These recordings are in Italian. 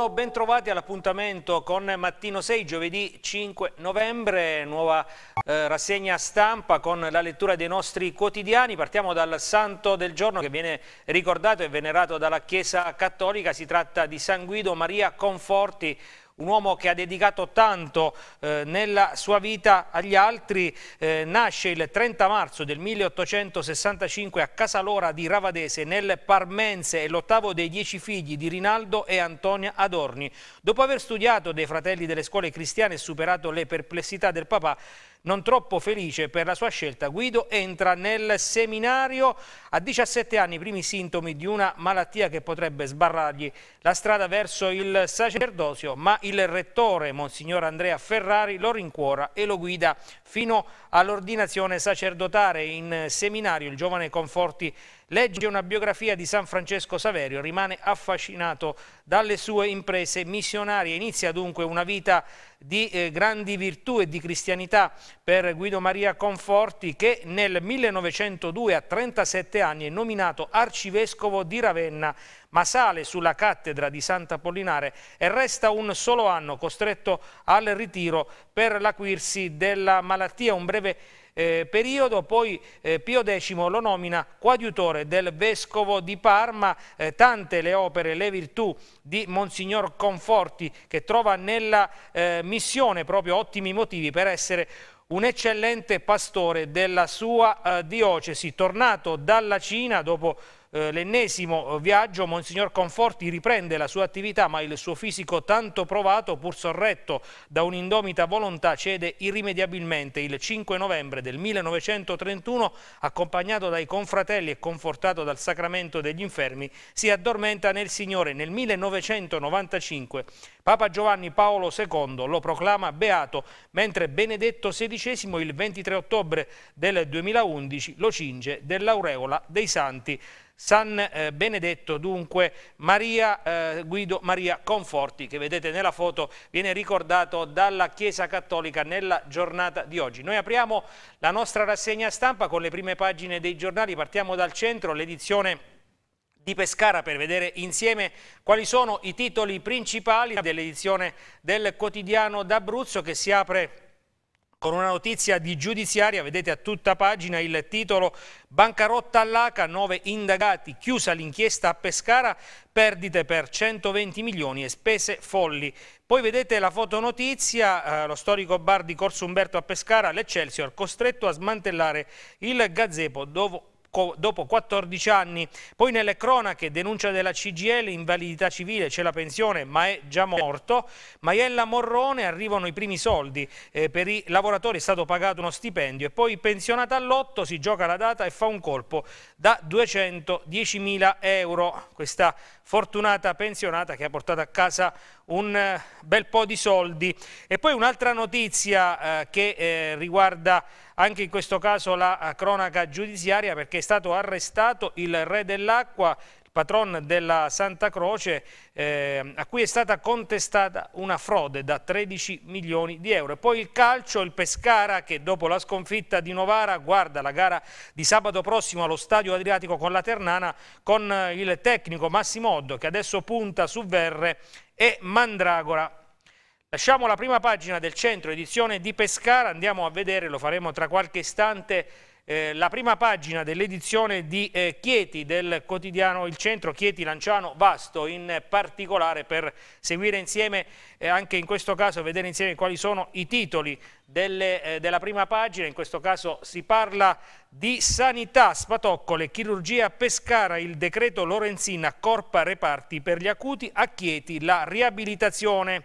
Buongiorno, bentrovati all'appuntamento con Mattino 6, giovedì 5 novembre, nuova eh, rassegna stampa con la lettura dei nostri quotidiani. Partiamo dal santo del giorno che viene ricordato e venerato dalla Chiesa Cattolica, si tratta di San Guido Maria Conforti, un uomo che ha dedicato tanto eh, nella sua vita agli altri, eh, nasce il 30 marzo del 1865 a Casalora di Ravadese nel Parmense, è l'ottavo dei dieci figli di Rinaldo e Antonia Adorni. Dopo aver studiato dei fratelli delle scuole cristiane e superato le perplessità del papà, non troppo felice per la sua scelta, Guido entra nel seminario a 17 anni, i primi sintomi di una malattia che potrebbe sbarrargli la strada verso il sacerdozio, ma il rettore, Monsignor Andrea Ferrari, lo rincuora e lo guida fino all'ordinazione sacerdotale. In seminario il giovane Conforti Legge una biografia di San Francesco Saverio, rimane affascinato dalle sue imprese missionarie. Inizia dunque una vita di eh, grandi virtù e di cristianità per Guido Maria Conforti che nel 1902 a 37 anni è nominato arcivescovo di Ravenna ma sale sulla cattedra di Sant'Apollinare e resta un solo anno costretto al ritiro per l'acuirsi della malattia, un breve eh, periodo, poi eh, Pio X lo nomina coadiutore del Vescovo di Parma, eh, tante le opere, le virtù di Monsignor Conforti che trova nella eh, missione proprio ottimi motivi per essere un eccellente pastore della sua eh, diocesi, tornato dalla Cina dopo eh, l'ennesimo eh, viaggio Monsignor Conforti riprende la sua attività ma il suo fisico tanto provato pur sorretto da un'indomita volontà cede irrimediabilmente il 5 novembre del 1931 accompagnato dai confratelli e confortato dal sacramento degli infermi si addormenta nel Signore nel 1995 Papa Giovanni Paolo II lo proclama beato mentre Benedetto XVI il 23 ottobre del 2011 lo cinge dell'aureola dei santi San eh, Benedetto dunque Maria, eh, Guido Maria Conforti che vedete nella foto viene ricordato dalla Chiesa Cattolica nella giornata di oggi. Noi apriamo la nostra rassegna stampa con le prime pagine dei giornali, partiamo dal centro, l'edizione di Pescara per vedere insieme quali sono i titoli principali dell'edizione del quotidiano d'Abruzzo che si apre con una notizia di giudiziaria, vedete a tutta pagina il titolo Bancarotta all'ACA, nove indagati, chiusa l'inchiesta a Pescara, perdite per 120 milioni e spese folli. Poi vedete la fotonotizia, eh, lo storico bar di Corso Umberto a Pescara, l'Eccelsior, costretto a smantellare il gazebo dopo dopo 14 anni. Poi nelle cronache, denuncia della CGL, invalidità civile, c'è la pensione ma è già morto. Maiella Morrone, arrivano i primi soldi eh, per i lavoratori, è stato pagato uno stipendio e poi pensionata all'otto si gioca la data e fa un colpo da 210.000 euro. Questa fortunata pensionata che ha portato a casa un eh, bel po' di soldi. E poi un'altra notizia eh, che eh, riguarda anche in questo caso la eh, cronaca giudiziaria perché è stato arrestato il re dell'acqua, il patron della Santa Croce, eh, a cui è stata contestata una frode da 13 milioni di euro. E poi il calcio, il Pescara che dopo la sconfitta di Novara guarda la gara di sabato prossimo allo Stadio Adriatico con la Ternana con eh, il tecnico Massimo Oddo che adesso punta su Verre e Mandragora. Lasciamo la prima pagina del centro edizione di Pescara, andiamo a vedere, lo faremo tra qualche istante, eh, la prima pagina dell'edizione di eh, Chieti del quotidiano Il Centro, Chieti Lanciano Vasto in particolare per seguire insieme, eh, anche in questo caso vedere insieme quali sono i titoli delle, eh, della prima pagina, in questo caso si parla di sanità, spatoccole, chirurgia Pescara, il decreto Lorenzina, corpa reparti per gli acuti, a Chieti la riabilitazione.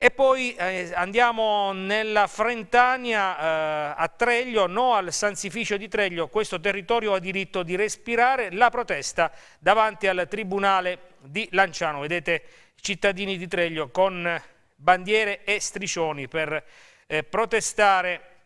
E poi eh, andiamo nella Frentania eh, a Treglio, no al Sanzificio di Treglio, questo territorio ha diritto di respirare, la protesta davanti al Tribunale di Lanciano. Vedete cittadini di Treglio con bandiere e striscioni per eh, protestare.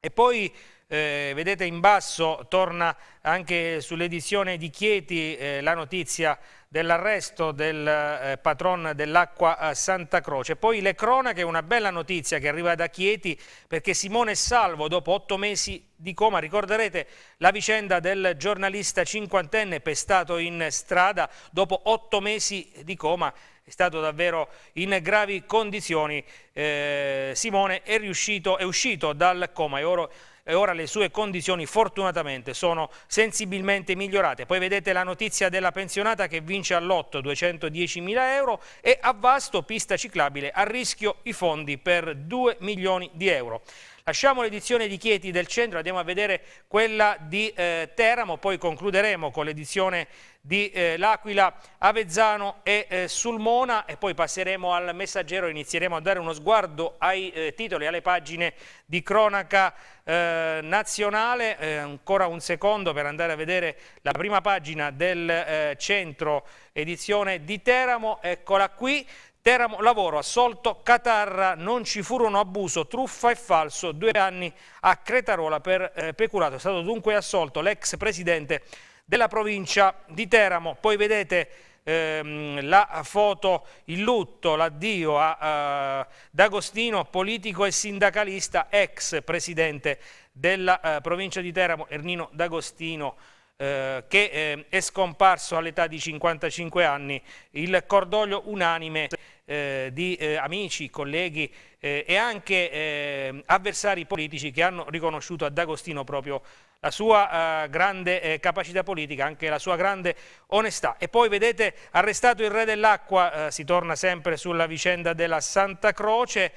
E poi eh, vedete in basso torna anche sull'edizione di Chieti eh, la notizia dell'arresto del eh, patron dell'acqua eh, Santa Croce. Poi le cronache, una bella notizia che arriva da Chieti perché Simone è salvo dopo otto mesi di coma. Ricorderete la vicenda del giornalista cinquantenne pestato in strada dopo otto mesi di coma è stato davvero in gravi condizioni. Eh, Simone è, riuscito, è uscito dal coma e ora e ora le sue condizioni fortunatamente sono sensibilmente migliorate. Poi vedete la notizia della pensionata che vince all'otto 210.000 euro e a Vasto pista ciclabile a rischio i fondi per 2 milioni di euro. Lasciamo l'edizione di Chieti del centro, andiamo a vedere quella di eh, Teramo, poi concluderemo con l'edizione di di eh, L'Aquila, Avezzano e eh, Sulmona e poi passeremo al messaggero, inizieremo a dare uno sguardo ai eh, titoli, alle pagine di cronaca eh, nazionale. Eh, ancora un secondo per andare a vedere la prima pagina del eh, centro edizione di Teramo, eccola qui. Teramo, lavoro, assolto, Catarra, non ci furono abuso, truffa e falso, due anni a Cretarola per peculato. È stato dunque assolto l'ex presidente della provincia di Teramo. Poi vedete ehm, la foto, il lutto, l'addio a eh, D'Agostino, politico e sindacalista, ex presidente della eh, provincia di Teramo, Ernino D'Agostino, eh, che eh, è scomparso all'età di 55 anni, il cordoglio unanime eh, di eh, amici, colleghi eh, e anche avversari politici che hanno riconosciuto ad Agostino proprio la sua grande capacità politica, anche la sua grande onestà. E poi vedete arrestato il re dell'acqua, si torna sempre sulla vicenda della Santa Croce,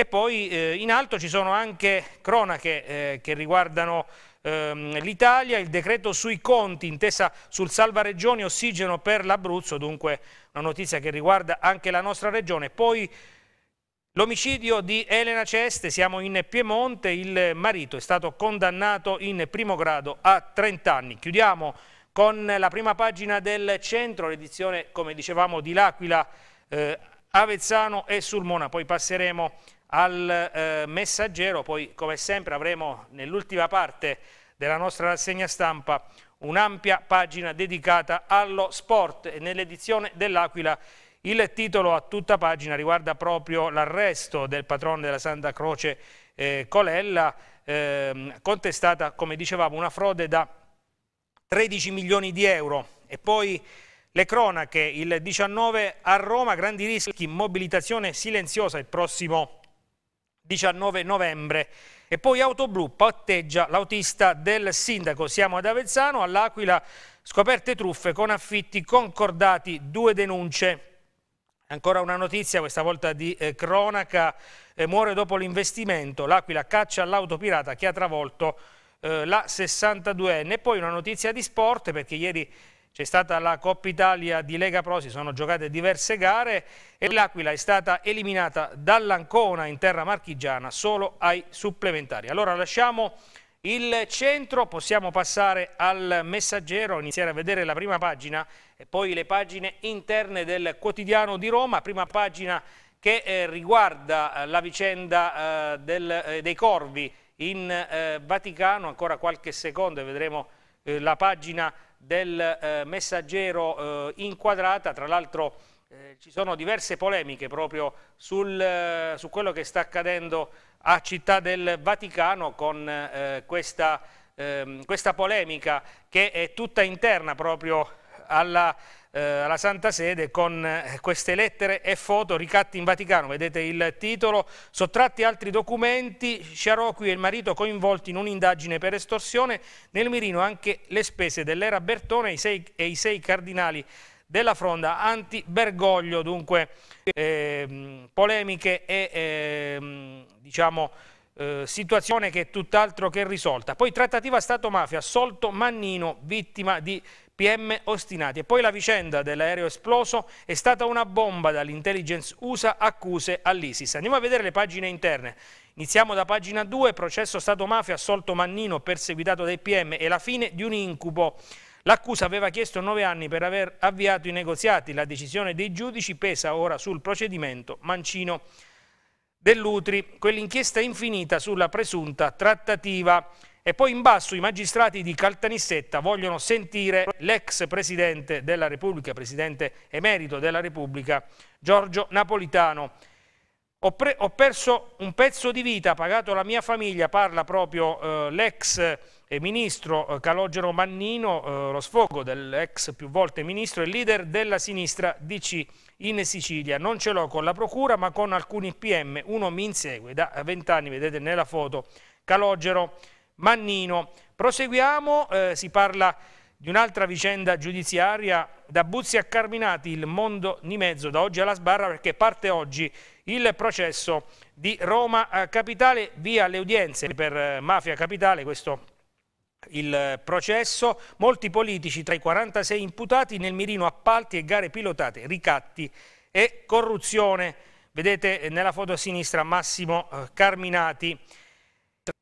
e poi eh, in alto ci sono anche cronache eh, che riguardano ehm, l'Italia, il decreto sui conti, intesa sul salva regioni ossigeno per l'Abruzzo, dunque una notizia che riguarda anche la nostra regione. Poi l'omicidio di Elena Ceste, siamo in Piemonte, il marito è stato condannato in primo grado a 30 anni. Chiudiamo con la prima pagina del centro, l'edizione come dicevamo di L'Aquila, eh, Avezzano e Sulmona, poi passeremo al eh, messaggero, poi come sempre avremo nell'ultima parte della nostra rassegna stampa un'ampia pagina dedicata allo sport e nell'edizione dell'Aquila il titolo a tutta pagina riguarda proprio l'arresto del patrone della Santa Croce eh, Colella, eh, contestata, come dicevamo, una frode da 13 milioni di euro. E poi le cronache, il 19 a Roma, grandi rischi, mobilitazione silenziosa il prossimo 19 novembre. E poi Autoblu patteggia l'autista del sindaco. Siamo ad Avezzano, all'Aquila, scoperte truffe con affitti concordati, due denunce. Ancora una notizia, questa volta di eh, cronaca, eh, muore dopo l'investimento, l'Aquila caccia l'autopirata che ha travolto eh, la 62enne. E poi una notizia di sport, perché ieri c'è stata la Coppa Italia di Lega Pro, si sono giocate diverse gare e l'Aquila è stata eliminata dall'Ancona in terra marchigiana solo ai supplementari. Allora lasciamo il centro, possiamo passare al messaggero, iniziare a vedere la prima pagina e poi le pagine interne del quotidiano di Roma, prima pagina che eh, riguarda eh, la vicenda eh, del, eh, dei corvi in eh, Vaticano, ancora qualche secondo e vedremo la pagina del eh, messaggero eh, inquadrata, tra l'altro eh, ci sono diverse polemiche proprio sul, eh, su quello che sta accadendo a Città del Vaticano con eh, questa, ehm, questa polemica che è tutta interna proprio alla eh, alla Santa Sede con eh, queste lettere e foto ricatti in Vaticano, vedete il titolo, sottratti altri documenti, Sciarocchi e il marito coinvolti in un'indagine per estorsione, nel mirino anche le spese dell'era Bertone e i sei, e i sei cardinali della fronda anti-Bergoglio, dunque eh, polemiche e ehm, diciamo, eh, diciamo, situazione che è tutt'altro che risolta. Poi trattativa Stato-Mafia, assolto Mannino, vittima di PM ostinati. E poi la vicenda dell'aereo esploso è stata una bomba dall'intelligence USA accuse all'ISIS. Andiamo a vedere le pagine interne. Iniziamo da pagina 2, processo Stato Mafia, assolto Mannino, perseguitato dai PM e la fine di un incubo. L'accusa aveva chiesto nove anni per aver avviato i negoziati, la decisione dei giudici pesa ora sul procedimento Mancino dell'Utri, quell'inchiesta infinita sulla presunta trattativa. E poi in basso i magistrati di Caltanissetta vogliono sentire l'ex Presidente della Repubblica, Presidente emerito della Repubblica, Giorgio Napolitano. Ho, ho perso un pezzo di vita, pagato la mia famiglia, parla proprio eh, l'ex eh, ministro eh, Calogero Mannino, eh, lo sfogo dell'ex più volte ministro e leader della sinistra DC in Sicilia. Non ce l'ho con la procura ma con alcuni PM, uno mi insegue da vent'anni, vedete nella foto, Calogero Mannino. Mannino. Proseguiamo, eh, si parla di un'altra vicenda giudiziaria, da Buzzi a Carminati, il mondo di mezzo, da oggi alla sbarra perché parte oggi il processo di Roma eh, Capitale, via le udienze per eh, Mafia Capitale, questo il processo, molti politici tra i 46 imputati nel mirino appalti e gare pilotate, ricatti e corruzione. Vedete eh, nella foto a sinistra Massimo Carminati.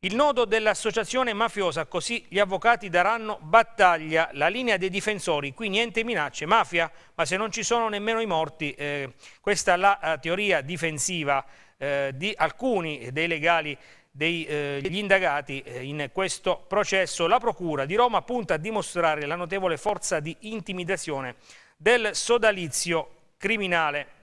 Il nodo dell'associazione mafiosa, così gli avvocati daranno battaglia, la linea dei difensori, qui niente minacce, mafia, ma se non ci sono nemmeno i morti, eh, questa è la eh, teoria difensiva eh, di alcuni dei legali eh, degli eh, indagati in questo processo. La Procura di Roma punta a dimostrare la notevole forza di intimidazione del sodalizio criminale.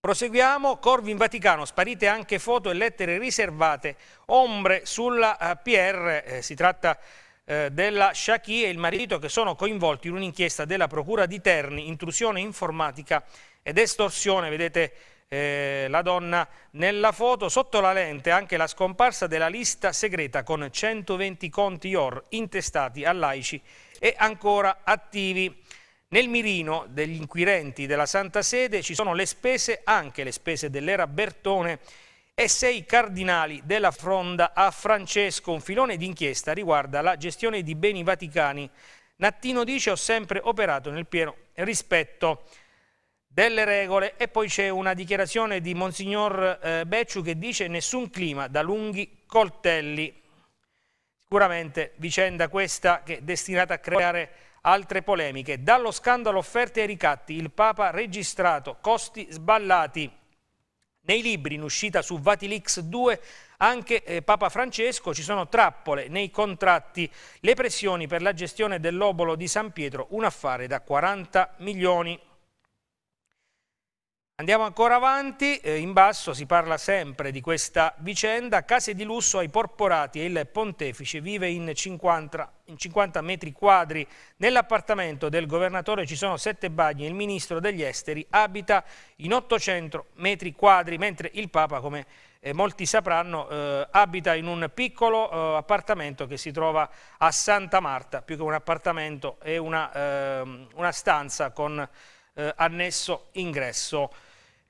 Proseguiamo, Corvi in Vaticano, sparite anche foto e lettere riservate, ombre sulla eh, PR, eh, si tratta eh, della Shaki e il marito che sono coinvolti in un'inchiesta della Procura di Terni, intrusione informatica ed estorsione, vedete eh, la donna nella foto, sotto la lente anche la scomparsa della lista segreta con 120 conti IOR intestati a laici e ancora attivi. Nel mirino degli inquirenti della Santa Sede ci sono le spese, anche le spese dell'era Bertone, e sei cardinali della fronda a Francesco. Un filone d'inchiesta riguarda la gestione di beni vaticani. Nattino dice ho sempre operato nel pieno rispetto delle regole e poi c'è una dichiarazione di Monsignor eh, Becciu che dice nessun clima da lunghi coltelli. Sicuramente vicenda questa che è destinata a creare Altre polemiche. Dallo scandalo offerte ai ricatti, il Papa ha registrato costi sballati. Nei libri in uscita su Vatilix 2 anche eh, Papa Francesco ci sono trappole nei contratti, le pressioni per la gestione dell'obolo di San Pietro, un affare da 40 milioni. Andiamo ancora avanti, eh, in basso si parla sempre di questa vicenda, case di lusso ai porporati e il pontefice vive in 50, in 50 metri quadri. Nell'appartamento del governatore ci sono sette bagni il ministro degli esteri abita in 800 metri quadri, mentre il Papa, come eh, molti sapranno, eh, abita in un piccolo eh, appartamento che si trova a Santa Marta, più che un appartamento è una, ehm, una stanza con eh, annesso ingresso.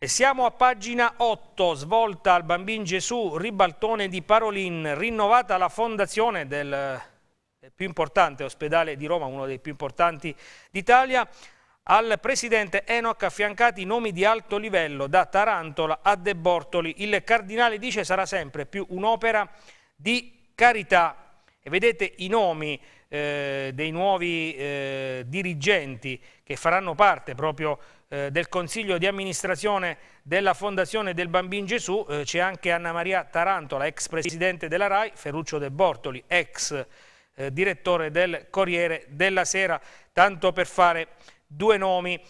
E siamo a pagina 8, svolta al Bambin Gesù, ribaltone di Parolin, rinnovata la fondazione del più importante ospedale di Roma, uno dei più importanti d'Italia, al presidente Enoch affiancati nomi di alto livello da Tarantola a De Bortoli. Il cardinale dice sarà sempre più un'opera di carità. E vedete i nomi eh, dei nuovi eh, dirigenti che faranno parte proprio di eh, del Consiglio di amministrazione della Fondazione del Bambin Gesù eh, c'è anche Anna Maria Tarantola, ex presidente della RAI, Ferruccio De Bortoli, ex eh, direttore del Corriere della Sera, tanto per fare due nomi.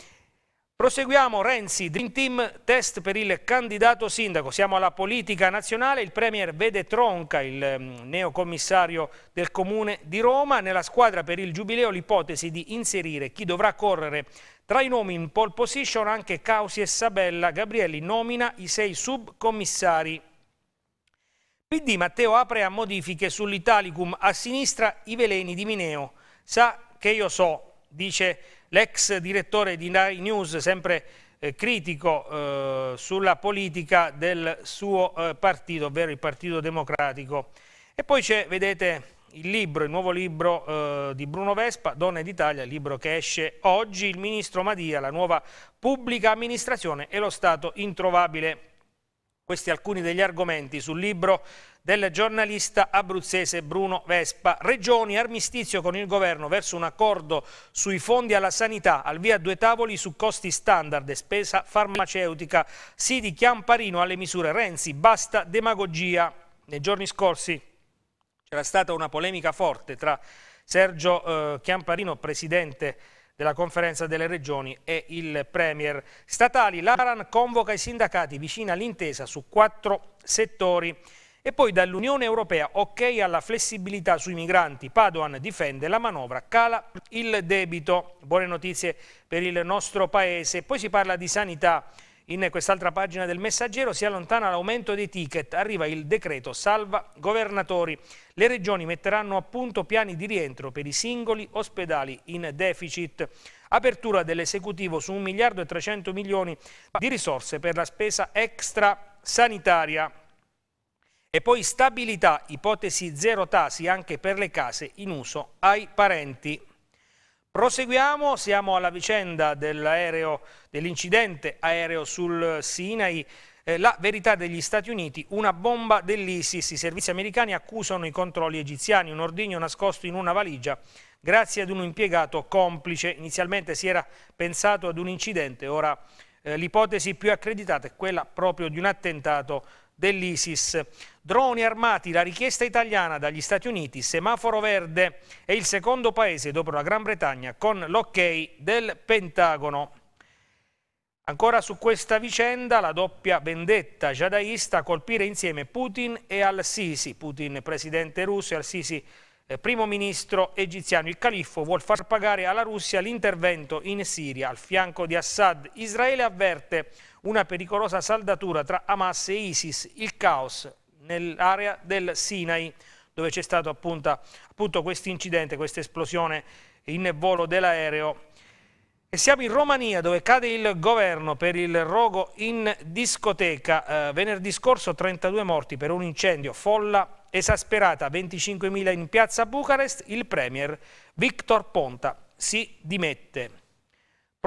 Proseguiamo Renzi, Dream Team, test per il candidato sindaco. Siamo alla politica nazionale, il Premier vede Tronca, il mm, neocommissario del Comune di Roma. Nella squadra per il Giubileo l'ipotesi di inserire chi dovrà correre tra i nomi in pole position anche Causi e Sabella. Gabrielli nomina i sei subcommissari. PD Matteo apre a modifiche sull'Italicum, a sinistra i veleni di Mineo. Sa che io so, dice l'ex direttore di Nai News, sempre eh, critico eh, sulla politica del suo eh, partito, ovvero il Partito Democratico. E poi c'è, vedete, il libro, il nuovo libro eh, di Bruno Vespa, Donne d'Italia, il libro che esce oggi, il ministro Madia, la nuova pubblica amministrazione e lo Stato introvabile. Questi alcuni degli argomenti sul libro del giornalista abruzzese Bruno Vespa. Regioni, armistizio con il governo verso un accordo sui fondi alla sanità, al via due tavoli su costi standard e spesa farmaceutica. Sì di Chiamparino alle misure Renzi, basta demagogia. Nei giorni scorsi c'era stata una polemica forte tra Sergio eh, Chiamparino, presidente della conferenza delle regioni e il Premier. Statali, l'Aran convoca i sindacati vicina all'intesa su quattro settori e poi dall'Unione Europea ok alla flessibilità sui migranti, Padoan difende la manovra, cala il debito. Buone notizie per il nostro Paese. Poi si parla di sanità. In quest'altra pagina del messaggero si allontana l'aumento dei ticket, arriva il decreto salva governatori. Le regioni metteranno a punto piani di rientro per i singoli ospedali in deficit. Apertura dell'esecutivo su 1 miliardo e 300 milioni di risorse per la spesa extra sanitaria. E poi stabilità, ipotesi zero tasi anche per le case in uso ai parenti. Proseguiamo, siamo alla vicenda dell'incidente aereo sul Sinai eh, la verità degli Stati Uniti, una bomba dell'ISIS. I servizi americani accusano i controlli egiziani, un ordigno nascosto in una valigia grazie ad un impiegato complice. Inizialmente si era pensato ad un incidente, ora eh, l'ipotesi più accreditata è quella proprio di un attentato dell'ISIS. Droni armati, la richiesta italiana dagli Stati Uniti, semaforo verde, è il secondo paese dopo la Gran Bretagna con l'ok del Pentagono. Ancora su questa vicenda la doppia vendetta jadaista a colpire insieme Putin e Al-Sisi, Putin presidente russo e Al-Sisi eh, primo ministro egiziano. Il califfo vuol far pagare alla Russia l'intervento in Siria al fianco di Assad. Israele avverte una pericolosa saldatura tra Hamas e ISIS, il caos nell'area del Sinai, dove c'è stato appunto, appunto questo incidente, questa esplosione in volo dell'aereo. E siamo in Romania dove cade il governo per il rogo in discoteca. Eh, venerdì scorso 32 morti per un incendio, folla esasperata, 25.000 in piazza Bucarest, il premier Victor Ponta si dimette.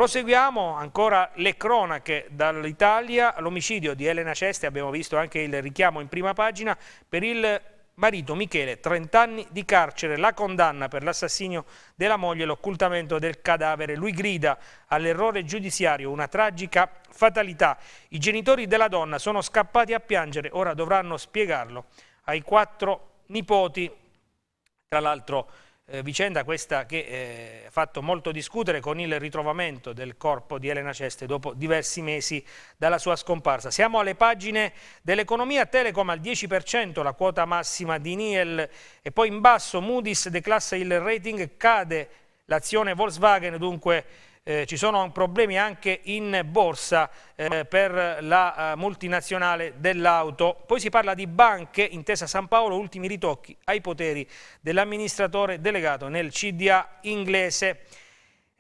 Proseguiamo ancora le cronache dall'Italia, l'omicidio di Elena Ceste, abbiamo visto anche il richiamo in prima pagina per il marito Michele, 30 anni di carcere, la condanna per l'assassinio della moglie e l'occultamento del cadavere. Lui grida all'errore giudiziario, una tragica fatalità. I genitori della donna sono scappati a piangere, ora dovranno spiegarlo ai quattro nipoti. Tra l'altro eh, vicenda questa che eh, ha eh, fatto molto discutere con il ritrovamento del corpo di Elena Ceste dopo diversi mesi dalla sua scomparsa. Siamo alle pagine dell'economia Telecom al 10% la quota massima di Niel e poi in basso Moody's declassa il rating, cade l'azione Volkswagen dunque eh, ci sono problemi anche in borsa eh, per la eh, multinazionale dell'auto. Poi si parla di banche, intesa San Paolo, ultimi ritocchi ai poteri dell'amministratore delegato nel CDA inglese.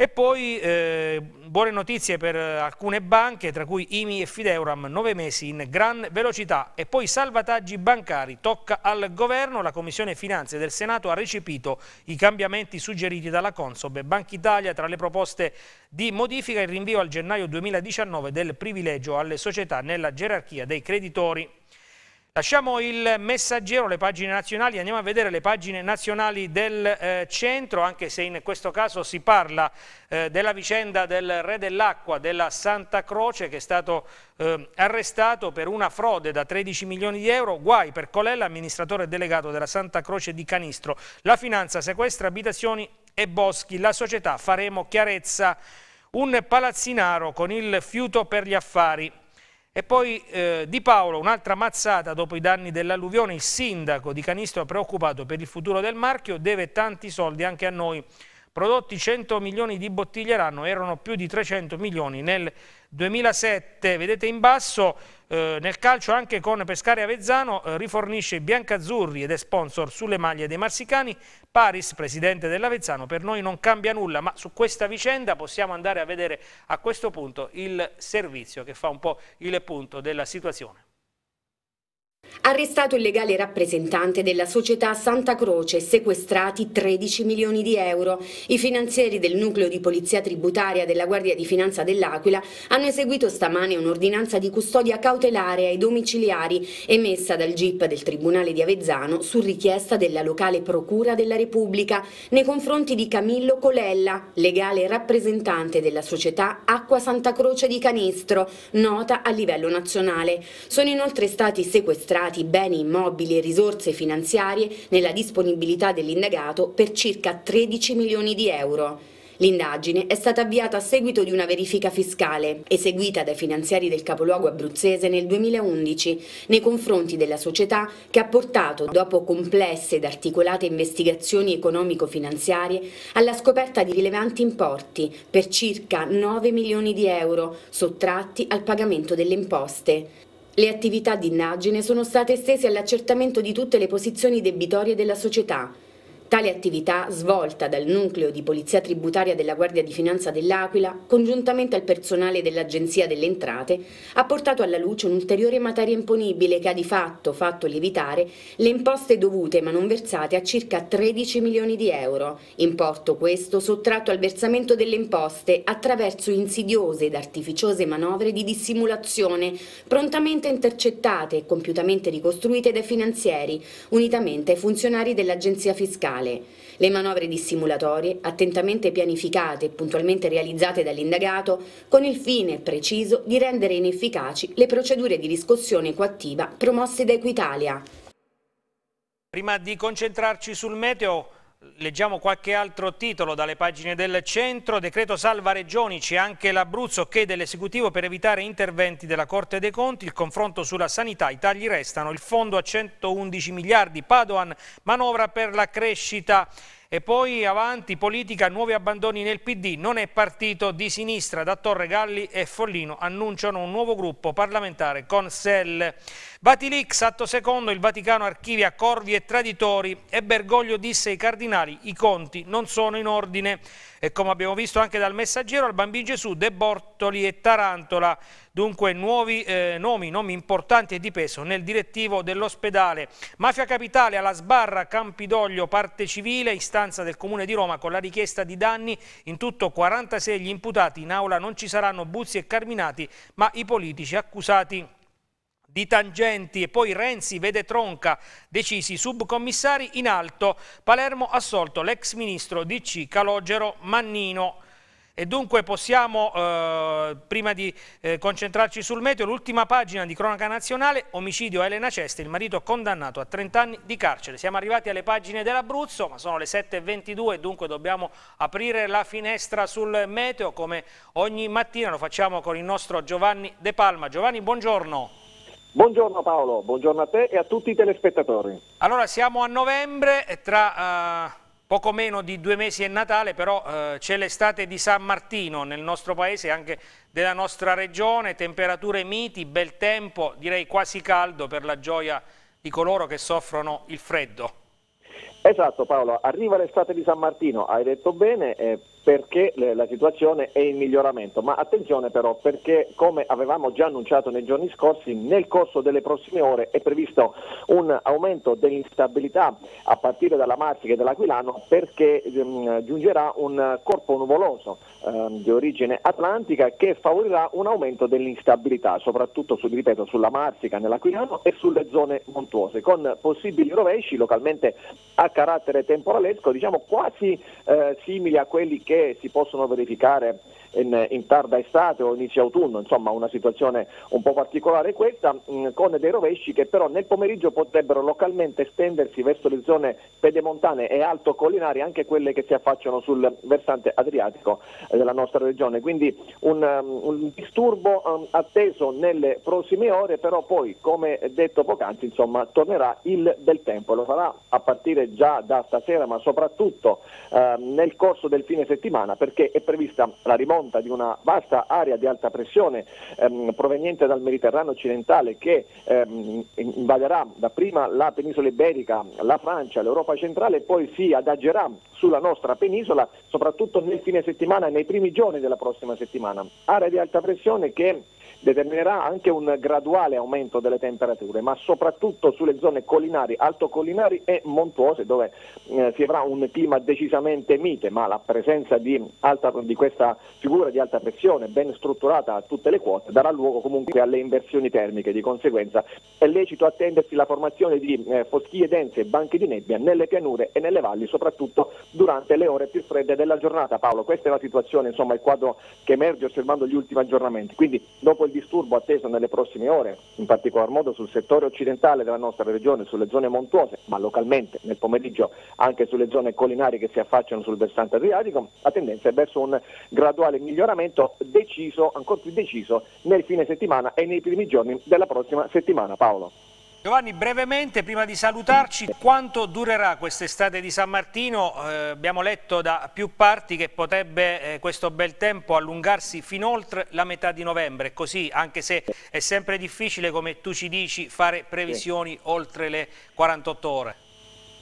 E poi eh, buone notizie per alcune banche, tra cui IMI e Fideuram, nove mesi in gran velocità. E poi salvataggi bancari, tocca al governo, la Commissione Finanze del Senato ha recepito i cambiamenti suggeriti dalla Consob e Banca Italia tra le proposte di modifica il rinvio al gennaio 2019 del privilegio alle società nella gerarchia dei creditori. Lasciamo il messaggero, le pagine nazionali, andiamo a vedere le pagine nazionali del eh, centro, anche se in questo caso si parla eh, della vicenda del re dell'acqua della Santa Croce che è stato eh, arrestato per una frode da 13 milioni di euro, guai per Colella, amministratore delegato della Santa Croce di Canistro. La finanza sequestra abitazioni e boschi, la società faremo chiarezza, un palazzinaro con il fiuto per gli affari. E poi eh, Di Paolo, un'altra mazzata dopo i danni dell'alluvione, il sindaco di Canistro preoccupato per il futuro del marchio, deve tanti soldi anche a noi prodotti 100 milioni di bottiglie l'anno, erano più di 300 milioni nel 2007. Vedete in basso, eh, nel calcio anche con Pescare Avezzano eh, rifornisce i biancazzurri ed è sponsor sulle maglie dei marsicani. Paris, presidente dell'Avezzano, per noi non cambia nulla, ma su questa vicenda possiamo andare a vedere a questo punto il servizio che fa un po' il punto della situazione. Arrestato il legale rappresentante della società Santa Croce, sequestrati 13 milioni di euro. I finanzieri del nucleo di polizia tributaria della Guardia di Finanza dell'Aquila hanno eseguito stamane un'ordinanza di custodia cautelare ai domiciliari emessa dal GIP del Tribunale di Avezzano su richiesta della locale Procura della Repubblica nei confronti di Camillo Colella, legale rappresentante della società Acqua Santa Croce di Canestro, nota a livello nazionale. Sono inoltre stati sequestrati confiscati beni immobili e risorse finanziarie nella disponibilità dell'indagato per circa 13 milioni di euro. L'indagine è stata avviata a seguito di una verifica fiscale, eseguita dai finanziari del capoluogo abruzzese nel 2011, nei confronti della società che ha portato, dopo complesse ed articolate investigazioni economico-finanziarie, alla scoperta di rilevanti importi per circa 9 milioni di euro, sottratti al pagamento delle imposte. Le attività di indagine sono state estese all'accertamento di tutte le posizioni debitorie della società. Tale attività, svolta dal nucleo di polizia tributaria della Guardia di Finanza dell'Aquila, congiuntamente al personale dell'Agenzia delle Entrate, ha portato alla luce un'ulteriore materia imponibile che ha di fatto fatto lievitare le imposte dovute ma non versate a circa 13 milioni di euro, importo questo sottratto al versamento delle imposte attraverso insidiose ed artificiose manovre di dissimulazione, prontamente intercettate e compiutamente ricostruite dai finanzieri, unitamente ai funzionari dell'Agenzia Fiscale penale. Le manovre dissimulatorie, attentamente pianificate e puntualmente realizzate dall'indagato, con il fine preciso di rendere inefficaci le procedure di riscossione coattiva promosse da Equitalia. Prima di concentrarci sul meteo, Leggiamo qualche altro titolo dalle pagine del centro. Decreto salva regioni, c'è anche l'Abruzzo, che dell'esecutivo per evitare interventi della Corte dei Conti. Il confronto sulla sanità, i tagli restano. Il fondo a 111 miliardi. Padoan, manovra per la crescita e poi avanti, politica, nuovi abbandoni nel PD, non è partito di sinistra, da Torre Galli e Follino annunciano un nuovo gruppo parlamentare con SEL. Batilix, atto secondo, il Vaticano archivia corvi e traditori e Bergoglio disse ai cardinali i conti non sono in ordine. E come abbiamo visto anche dal messaggero, al bambino Gesù, De Bortoli e Tarantola dunque nuovi eh, nomi, nomi importanti e di peso nel direttivo dell'ospedale. Mafia Capitale alla sbarra Campidoglio parte civile, istanza del Comune di Roma con la richiesta di danni, in tutto 46 gli imputati, in aula non ci saranno Buzzi e Carminati ma i politici accusati di tangenti e poi Renzi vede Tronca decisi subcommissari in alto. Palermo assolto l'ex ministro DC Calogero Mannino. E dunque possiamo, eh, prima di eh, concentrarci sul meteo, l'ultima pagina di cronaca nazionale, omicidio a Elena Ceste, il marito condannato a 30 anni di carcere. Siamo arrivati alle pagine dell'Abruzzo, ma sono le 7.22 dunque dobbiamo aprire la finestra sul meteo, come ogni mattina lo facciamo con il nostro Giovanni De Palma. Giovanni, buongiorno. Buongiorno Paolo, buongiorno a te e a tutti i telespettatori. Allora siamo a novembre, tra... Uh Poco meno di due mesi è Natale, però eh, c'è l'estate di San Martino nel nostro paese e anche della nostra regione, temperature miti, bel tempo, direi quasi caldo per la gioia di coloro che soffrono il freddo. Esatto Paolo, arriva l'estate di San Martino, hai detto bene, eh, perché eh, la situazione è in miglioramento, ma attenzione però perché come avevamo già annunciato nei giorni scorsi, nel corso delle prossime ore è previsto un aumento dell'instabilità a partire dalla Marsica e dell'Aquilano perché ehm, giungerà un corpo nuvoloso Ehm, di origine atlantica che favorirà un aumento dell'instabilità, soprattutto su, ripeto, sulla Marsica, nell'Aquilano e sulle zone montuose, con possibili rovesci localmente a carattere temporalesco, diciamo quasi eh, simili a quelli che si possono verificare in, in, tarda estate o inizio autunno, insomma una situazione un po' particolare questa, mh, mm, con dei rovesci che però nel pomeriggio potrebbero localmente estendersi verso le zone pedemontane e alto altocollinari, anche quelle che si affacciano sul versante adriatico eh, della nostra regione. Quindi un, um, un disturbo um, atteso nelle prossime ore, però poi come detto poc'anzi insomma, tornerà il bel tempo, lo farà a partire già da stasera ma soprattutto eh, nel corso del fine settimana perché è prevista la rimonta conta di una vasta area di alta pressione ehm, proveniente dal Mediterraneo occidentale che ehm, invaderà dapprima la penisola iberica, la Francia, l'Europa centrale e poi si adagerà sulla nostra penisola, soprattutto nel fine settimana e nei primi giorni della prossima settimana. Area di alta pressione che determinerà anche un graduale aumento delle temperature, ma soprattutto sulle zone collinari, altocollinari e montuose dove eh, si avrà un clima decisamente mite, ma la presenza di, alta, di, questa figura di alta pressione ben strutturata a tutte le quote darà luogo comunque alle inversioni termiche, di conseguenza è lecito attendersi la formazione di eh, foschie dense e banchi di nebbia nelle pianure e nelle valli, soprattutto durante le ore più fredde della giornata. Paolo, questa è la situazione, insomma, il quadro che emerge osservando gli ultimi aggiornamenti. Quindi dopo il quel disturbo atteso nelle prossime ore, in particolar modo sul settore occidentale della nostra regione, sulle zone montuose, ma localmente nel pomeriggio anche sulle zone collinari che si affacciano sul versante adriatico, la tendenza è verso un graduale miglioramento deciso, ancora più deciso, nel fine settimana e nei primi giorni della prossima settimana. Paolo. Giovanni, brevemente, prima di salutarci, quanto durerà quest'estate di San Martino? Eh, abbiamo letto da più parti che potrebbe eh, questo bel tempo allungarsi fin oltre la metà di novembre, così anche se è sempre difficile, come tu ci dici, fare previsioni oltre le 48 ore.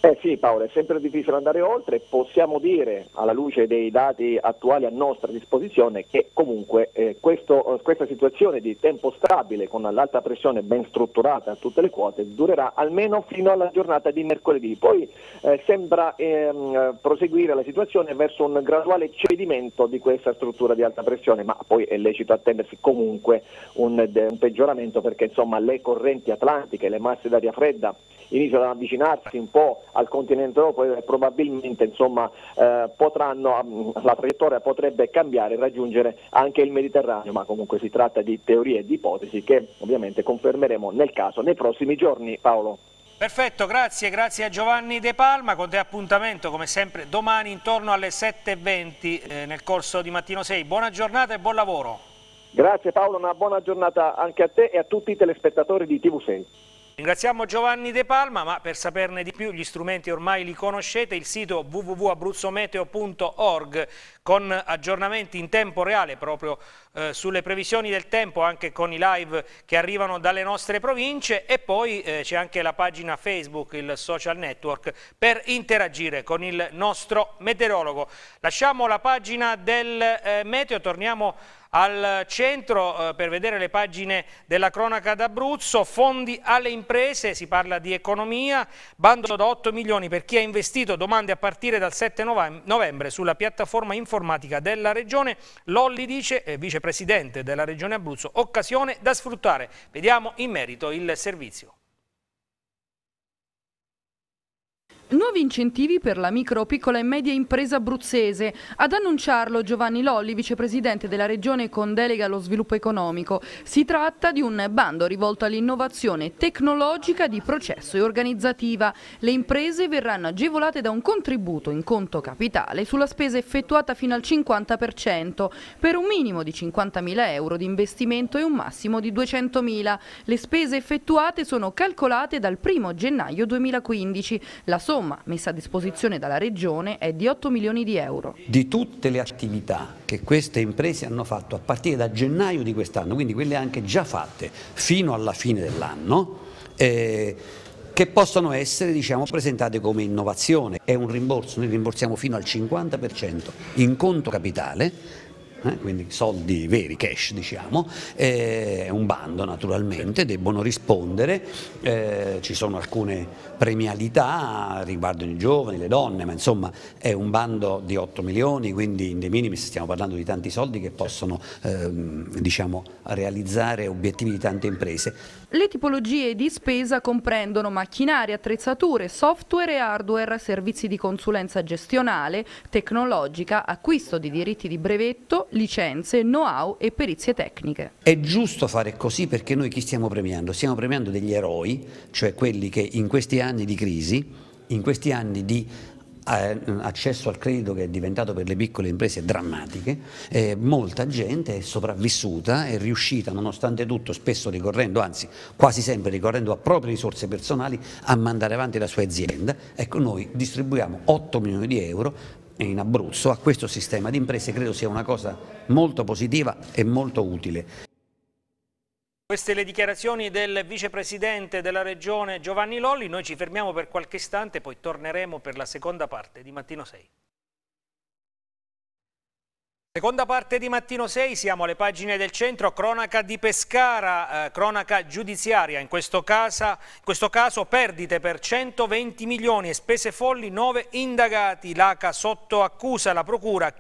Eh sì Paolo, è sempre difficile andare oltre, possiamo dire alla luce dei dati attuali a nostra disposizione che comunque eh, questo, questa situazione di tempo stabile con l'alta pressione ben strutturata a tutte le quote durerà almeno fino alla giornata di mercoledì, poi eh, sembra ehm, proseguire la situazione verso un graduale cedimento di questa struttura di alta pressione, ma poi è lecito attendersi comunque un, un peggioramento perché insomma le correnti atlantiche, le masse d'aria fredda iniziano ad avvicinarsi un po' al continente europeo e probabilmente insomma, eh, potranno, mm, la traiettoria potrebbe cambiare e raggiungere anche il Mediterraneo, ma comunque si tratta di teorie e di ipotesi che ovviamente confermeremo nel caso nei prossimi giorni. Paolo. Perfetto, grazie, grazie a Giovanni De Palma, con te appuntamento come sempre domani intorno alle 7.20 eh, nel corso di Mattino 6. Buona giornata e buon lavoro. Grazie Paolo, una buona giornata anche a te e a tutti i telespettatori di TV6. Ringraziamo Giovanni De Palma, ma per saperne di più gli strumenti ormai li conoscete, il sito www.abruzzometeo.org con aggiornamenti in tempo reale proprio eh, sulle previsioni del tempo, anche con i live che arrivano dalle nostre province e poi eh, c'è anche la pagina Facebook, il social network, per interagire con il nostro meteorologo. Lasciamo la pagina del eh, meteo, torniamo a al centro, eh, per vedere le pagine della cronaca d'Abruzzo, fondi alle imprese, si parla di economia, bando da 8 milioni per chi ha investito, domande a partire dal 7 novembre sulla piattaforma informatica della Regione. Lolli dice, eh, vicepresidente della Regione Abruzzo, occasione da sfruttare. Vediamo in merito il servizio. Nuovi incentivi per la micro, piccola e media impresa abruzzese. Ad annunciarlo Giovanni Lolli, vicepresidente della Regione con delega allo sviluppo economico. Si tratta di un bando rivolto all'innovazione tecnologica di processo e organizzativa. Le imprese verranno agevolate da un contributo in conto capitale sulla spesa effettuata fino al 50% per un minimo di 50.000 euro di investimento e un massimo di 200.000. Le spese effettuate sono calcolate dal 1 gennaio 2015. La somma somma messa a disposizione dalla Regione è di 8 milioni di euro. Di tutte le attività che queste imprese hanno fatto a partire da gennaio di quest'anno, quindi quelle anche già fatte fino alla fine dell'anno, eh, che possono essere diciamo, presentate come innovazione. È un rimborso, noi rimborsiamo fino al 50% in conto capitale eh, quindi soldi veri, cash diciamo, eh, è eh, un bando naturalmente, debbono rispondere, eh, ci sono alcune premialità riguardo i giovani, le donne, ma insomma è un bando di 8 milioni, quindi in dei minimi stiamo parlando di tanti soldi che possono ehm, diciamo, realizzare obiettivi di tante imprese. Le tipologie di spesa comprendono macchinari, attrezzature, software e hardware, servizi di consulenza gestionale, tecnologica, acquisto di diritti di brevetto, licenze, know-how e perizie tecniche. È giusto fare così perché noi chi stiamo premiando? Stiamo premiando degli eroi, cioè quelli che in questi anni di crisi in questi anni di eh, accesso al credito che è diventato per le piccole imprese drammatiche, eh, molta gente è sopravvissuta, è riuscita nonostante tutto, spesso ricorrendo, anzi quasi sempre ricorrendo a proprie risorse personali, a mandare avanti la sua azienda. Ecco, noi distribuiamo 8 milioni di euro in Abruzzo a questo sistema di imprese, credo sia una cosa molto positiva e molto utile. Queste le dichiarazioni del vicepresidente della regione Giovanni Lolli, noi ci fermiamo per qualche istante, poi torneremo per la seconda parte di Mattino 6. Seconda parte di Mattino 6, siamo alle pagine del centro, cronaca di Pescara, eh, cronaca giudiziaria, in questo, caso, in questo caso perdite per 120 milioni e spese folli, 9 indagati, l'ACA sotto accusa, la procura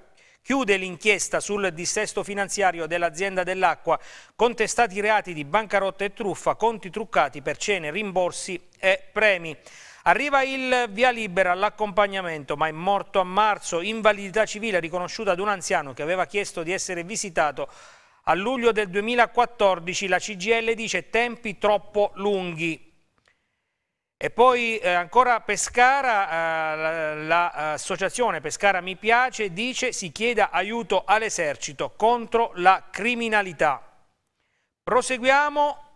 Chiude l'inchiesta sul dissesto finanziario dell'azienda dell'acqua, contestati reati di bancarotta e truffa, conti truccati per cene, rimborsi e premi. Arriva il via libera all'accompagnamento, ma è morto a marzo, invalidità civile riconosciuta ad un anziano che aveva chiesto di essere visitato a luglio del 2014 la CGL dice tempi troppo lunghi. E poi eh, ancora Pescara, eh, l'associazione Pescara Mi Piace dice si chieda aiuto all'esercito contro la criminalità. Proseguiamo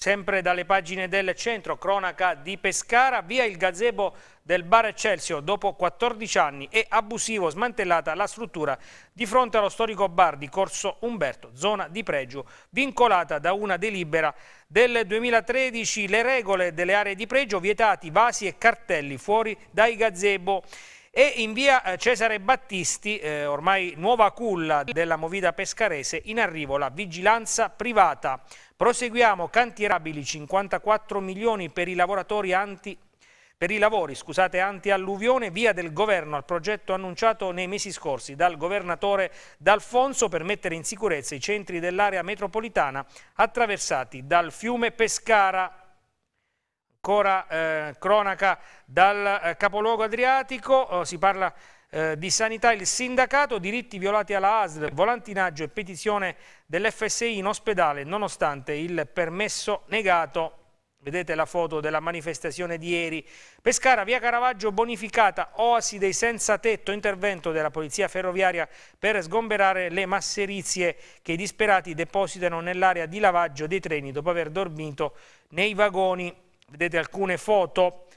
Sempre dalle pagine del centro, cronaca di Pescara, via il gazebo del bar Eccelsio dopo 14 anni e abusivo smantellata la struttura di fronte allo storico bar di Corso Umberto, zona di pregio, vincolata da una delibera del 2013, le regole delle aree di pregio, vietati vasi e cartelli fuori dai gazebo e in via eh, Cesare Battisti, eh, ormai nuova culla della movida pescarese, in arrivo la vigilanza privata. Proseguiamo, cantierabili 54 milioni per i lavoratori anti per i lavori scusate, anti-alluvione, via del governo al progetto annunciato nei mesi scorsi dal governatore D'Alfonso per mettere in sicurezza i centri dell'area metropolitana attraversati dal fiume Pescara. Ancora eh, cronaca dal eh, capoluogo adriatico, oh, si parla eh, di sanità il sindacato, diritti violati alla ASL, volantinaggio e petizione dell'FSI in ospedale nonostante il permesso negato. Vedete la foto della manifestazione di ieri. Pescara, via Caravaggio bonificata, oasi dei senza tetto, intervento della polizia ferroviaria per sgomberare le masserizie che i disperati depositano nell'area di lavaggio dei treni dopo aver dormito nei vagoni. Vedete alcune foto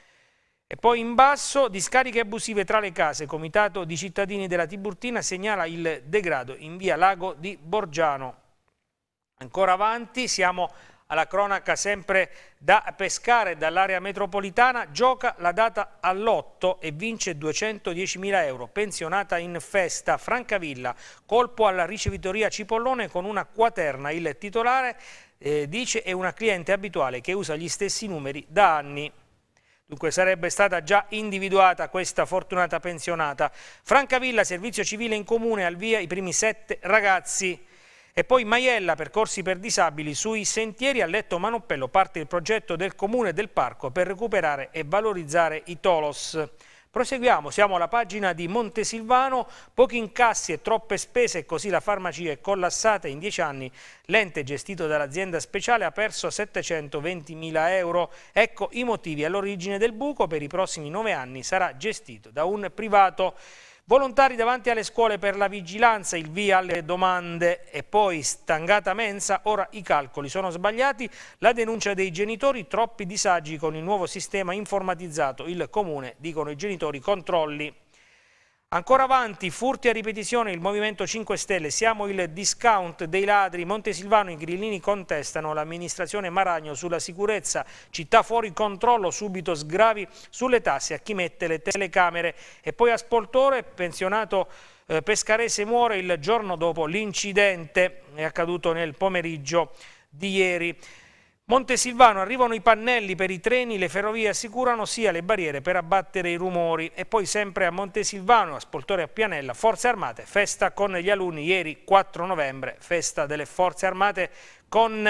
e poi in basso, discariche abusive tra le case, comitato di cittadini della Tiburtina segnala il degrado in via Lago di Borgiano. Ancora avanti, siamo alla cronaca sempre da pescare dall'area metropolitana, gioca la data all'otto e vince 210.000 euro, pensionata in festa, Francavilla, colpo alla ricevitoria Cipollone con una quaterna, il titolare eh, dice è una cliente abituale che usa gli stessi numeri da anni. Dunque sarebbe stata già individuata questa fortunata pensionata. Francavilla, servizio civile in comune, al via i primi sette ragazzi. E poi Maiella, percorsi per disabili sui sentieri a Letto Manoppello, parte il progetto del comune del parco per recuperare e valorizzare i Tolos. Proseguiamo, siamo alla pagina di Montesilvano, pochi incassi e troppe spese e così la farmacia è collassata in dieci anni. L'ente gestito dall'azienda speciale ha perso 720 mila euro. Ecco i motivi all'origine del buco, per i prossimi nove anni sarà gestito da un privato. Volontari davanti alle scuole per la vigilanza, il via alle domande e poi stangata mensa, ora i calcoli sono sbagliati, la denuncia dei genitori, troppi disagi con il nuovo sistema informatizzato, il comune, dicono i genitori, controlli. Ancora avanti, furti a ripetizione, il Movimento 5 Stelle, siamo il discount dei ladri, Montesilvano, i grillini contestano l'amministrazione Maragno sulla sicurezza, città fuori controllo, subito sgravi sulle tasse a chi mette le telecamere e poi a Spoltore, pensionato eh, pescarese muore il giorno dopo l'incidente, è accaduto nel pomeriggio di ieri. Montesilvano arrivano i pannelli per i treni, le ferrovie assicurano sia le barriere per abbattere i rumori. E poi sempre a Montesilvano, a Spoltore a Pianella, Forze Armate, festa con gli alunni. Ieri 4 novembre, festa delle Forze Armate con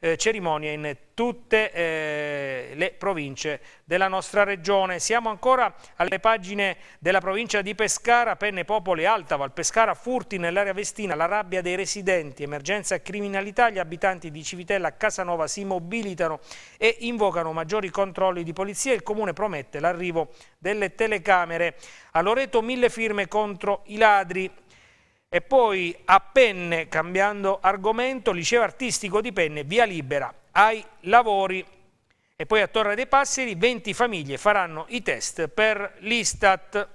eh, cerimonie in tutte eh, le province della nostra regione. Siamo ancora alle pagine della provincia di Pescara, Penne, Popoli, Alta, Pescara, furti nell'area vestina, la rabbia dei residenti, emergenza criminalità, gli abitanti di Civitella a Casanova si mobilitano e invocano maggiori controlli di polizia, il comune promette l'arrivo delle telecamere. A Loreto mille firme contro i ladri e poi a Penne, cambiando argomento, liceo artistico di Penne, via libera ai lavori e poi a Torre dei Passeri 20 famiglie faranno i test per l'Istat.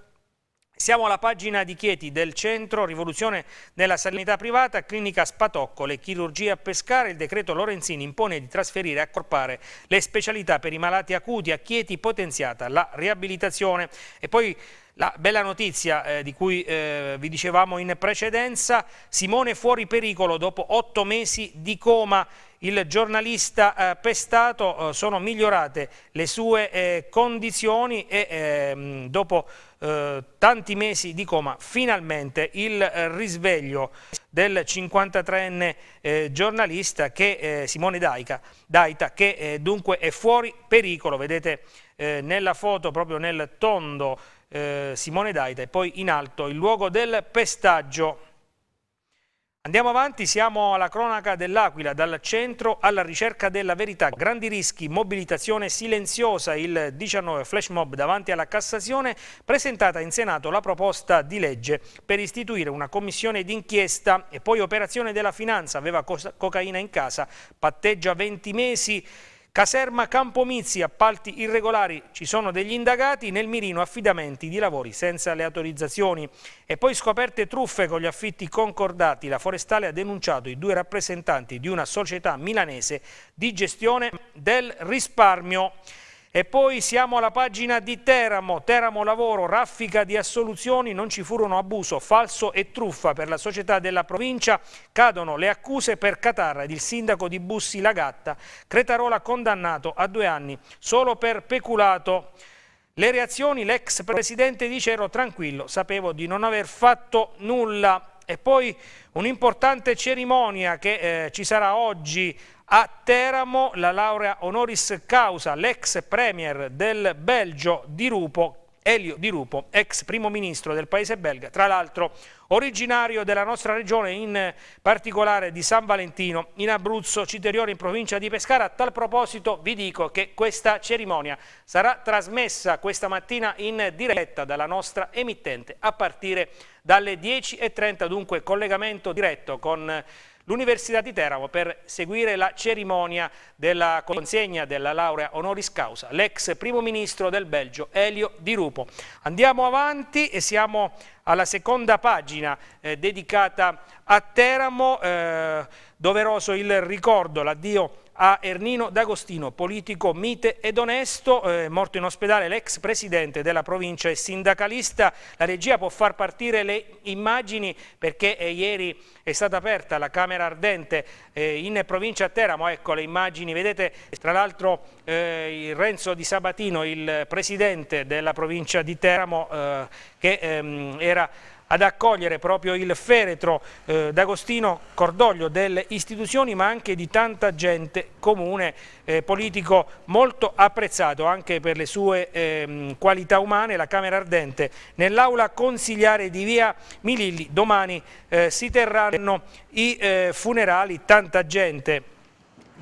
Siamo alla pagina di Chieti del centro, rivoluzione nella sanità privata, clinica Spatoccole, chirurgia a Pescare. il decreto Lorenzini impone di trasferire e accorpare le specialità per i malati acuti, a Chieti potenziata la riabilitazione. E poi la bella notizia eh, di cui eh, vi dicevamo in precedenza, Simone fuori pericolo dopo otto mesi di coma, il giornalista eh, pestato, eh, sono migliorate le sue eh, condizioni e ehm, dopo eh, tanti mesi di coma finalmente il risveglio del 53enne giornalista che, Simone Daica, Daita che dunque è fuori pericolo, vedete nella foto proprio nel tondo eh, Simone Daita e poi in alto il luogo del pestaggio. Andiamo avanti, siamo alla cronaca dell'Aquila, dal centro alla ricerca della verità. Grandi rischi, mobilitazione silenziosa, il 19 flash mob davanti alla Cassazione, presentata in Senato la proposta di legge per istituire una commissione d'inchiesta e poi operazione della finanza, aveva cocaina in casa, patteggia 20 mesi Caserma Campomizi, appalti irregolari, ci sono degli indagati, nel mirino affidamenti di lavori senza le autorizzazioni. E poi scoperte truffe con gli affitti concordati, la Forestale ha denunciato i due rappresentanti di una società milanese di gestione del risparmio. E poi siamo alla pagina di Teramo, Teramo Lavoro, raffica di assoluzioni, non ci furono abuso, falso e truffa per la società della provincia, cadono le accuse per Catarra ed il sindaco di Bussi Lagatta, Cretarola condannato a due anni solo per peculato. Le reazioni, l'ex presidente dice ero tranquillo, sapevo di non aver fatto nulla e poi un'importante cerimonia che eh, ci sarà oggi a Teramo, la laurea honoris causa, l'ex premier del Belgio di Rupo Elio Di Rupo, ex primo ministro del paese belga, tra l'altro originario della nostra regione, in particolare di San Valentino, in Abruzzo, Citeriore, in provincia di Pescara. A tal proposito vi dico che questa cerimonia sarà trasmessa questa mattina in diretta dalla nostra emittente a partire dalle 10.30, dunque collegamento diretto con L'Università di Teramo per seguire la cerimonia della consegna della laurea honoris causa, l'ex primo ministro del Belgio Elio Di Rupo. Andiamo avanti e siamo alla seconda pagina eh, dedicata a Teramo, eh, doveroso il ricordo, l'addio a Ernino D'Agostino, politico mite ed onesto, eh, morto in ospedale l'ex presidente della provincia e sindacalista. La regia può far partire le immagini perché eh, ieri è stata aperta la Camera Ardente eh, in provincia a Teramo, ecco le immagini, vedete tra l'altro eh, Renzo Di Sabatino, il presidente della provincia di Teramo eh, che ehm, era ad accogliere proprio il feretro eh, d'Agostino, cordoglio delle istituzioni ma anche di tanta gente comune, eh, politico molto apprezzato anche per le sue eh, qualità umane, la Camera Ardente nell'aula consigliare di via Mililli, domani eh, si terranno i eh, funerali, tanta gente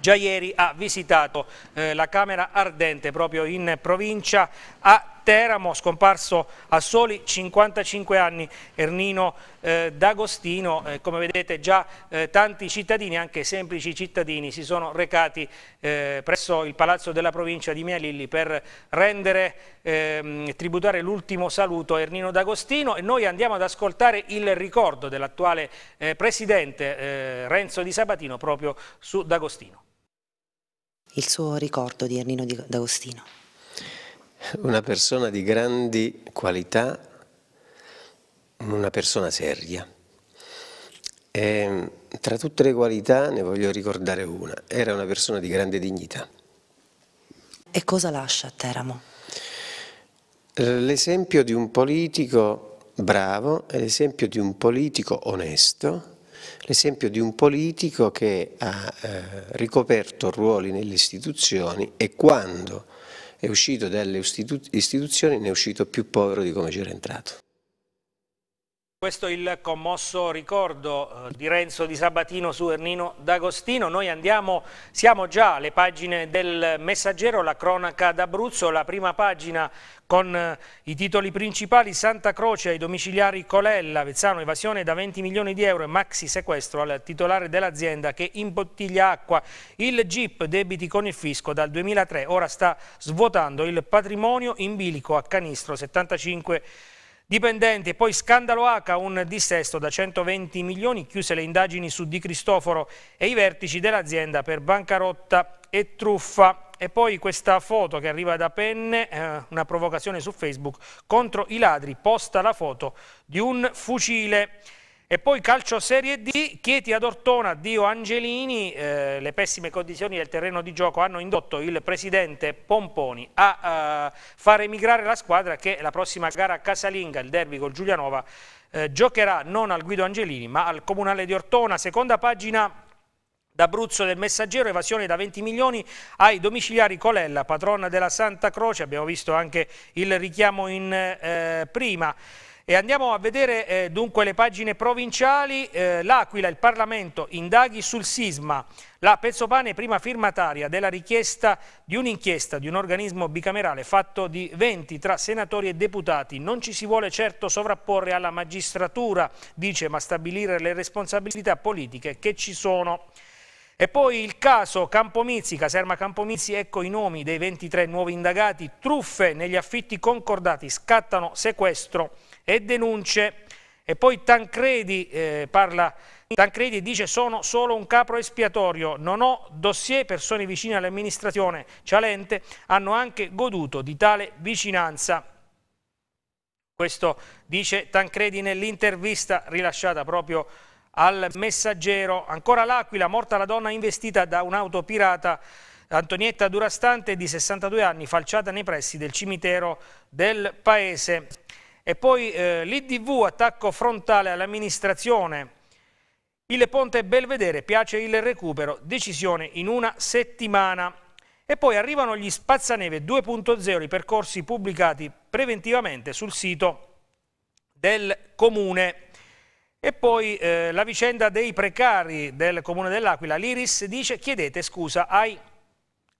già ieri ha visitato eh, la Camera Ardente proprio in provincia a Teramo, scomparso a soli 55 anni Ernino eh, D'Agostino. Eh, come vedete già eh, tanti cittadini, anche semplici cittadini, si sono recati eh, presso il Palazzo della Provincia di Mialilli per rendere, ehm, tributare l'ultimo saluto a Ernino D'Agostino e noi andiamo ad ascoltare il ricordo dell'attuale eh, Presidente eh, Renzo Di Sabatino proprio su D'Agostino. Il suo ricordo di Ernino D'Agostino una persona di grandi qualità, una persona seria. E, ehm, tra tutte le qualità ne voglio ricordare una, era una persona di grande dignità. E cosa lascia a Teramo? L'esempio di un politico bravo, l'esempio di un politico onesto, l'esempio di un politico che ha eh, ricoperto ruoli nelle istituzioni e quando è uscito dalle istituzioni, ne è uscito più povero di come c'era entrato. Questo è il commosso ricordo eh, di Renzo di Sabatino su Ernino D'Agostino. Noi andiamo, siamo già alle pagine del Messaggero, la cronaca d'Abruzzo, la prima pagina con eh, i titoli principali Santa Croce ai domiciliari Colella, Vezzano evasione da 20 milioni di euro e maxi sequestro al titolare dell'azienda che imbottiglia acqua. Il Jeep debiti con il fisco dal 2003, ora sta svuotando il patrimonio in bilico a canistro 75 milioni Dipendenti, E poi scandalo H, un dissesto da 120 milioni, chiuse le indagini su Di Cristoforo e i vertici dell'azienda per bancarotta e truffa. E poi questa foto che arriva da Penne, eh, una provocazione su Facebook contro i ladri, posta la foto di un fucile. E poi calcio Serie D, Chieti ad Ortona, Dio Angelini, eh, le pessime condizioni del terreno di gioco hanno indotto il presidente Pomponi a eh, far emigrare la squadra che la prossima gara a Casalinga, il derby col Giulianova, eh, giocherà non al Guido Angelini ma al Comunale di Ortona. Seconda pagina D'Abruzzo del Messaggero, evasione da 20 milioni ai domiciliari Colella, patrona della Santa Croce, abbiamo visto anche il richiamo in eh, prima. E andiamo a vedere eh, dunque le pagine provinciali. Eh, L'Aquila, il Parlamento, indaghi sul sisma. La Pezzopane prima firmataria della richiesta di un'inchiesta di un organismo bicamerale fatto di 20 tra senatori e deputati. Non ci si vuole certo sovrapporre alla magistratura, dice, ma stabilire le responsabilità politiche che ci sono. E poi il caso Campomizzi, caserma Campomizzi, ecco i nomi dei 23 nuovi indagati, truffe negli affitti concordati, scattano sequestro e denunce. E poi Tancredi, eh, parla, Tancredi dice sono solo un capro espiatorio, non ho dossier, persone vicine all'amministrazione Cialente hanno anche goduto di tale vicinanza. Questo dice Tancredi nell'intervista rilasciata proprio al messaggero. Ancora l'Aquila, morta la donna investita da un'auto pirata. Antonietta Durastante di 62 anni, falciata nei pressi del cimitero del paese. E poi eh, l'IDV, attacco frontale all'amministrazione. Il Ponte Belvedere, piace il recupero, decisione in una settimana. E poi arrivano gli spazzaneve 2.0, i percorsi pubblicati preventivamente sul sito del Comune. E poi eh, la vicenda dei precari del Comune dell'Aquila. L'Iris dice chiedete scusa ai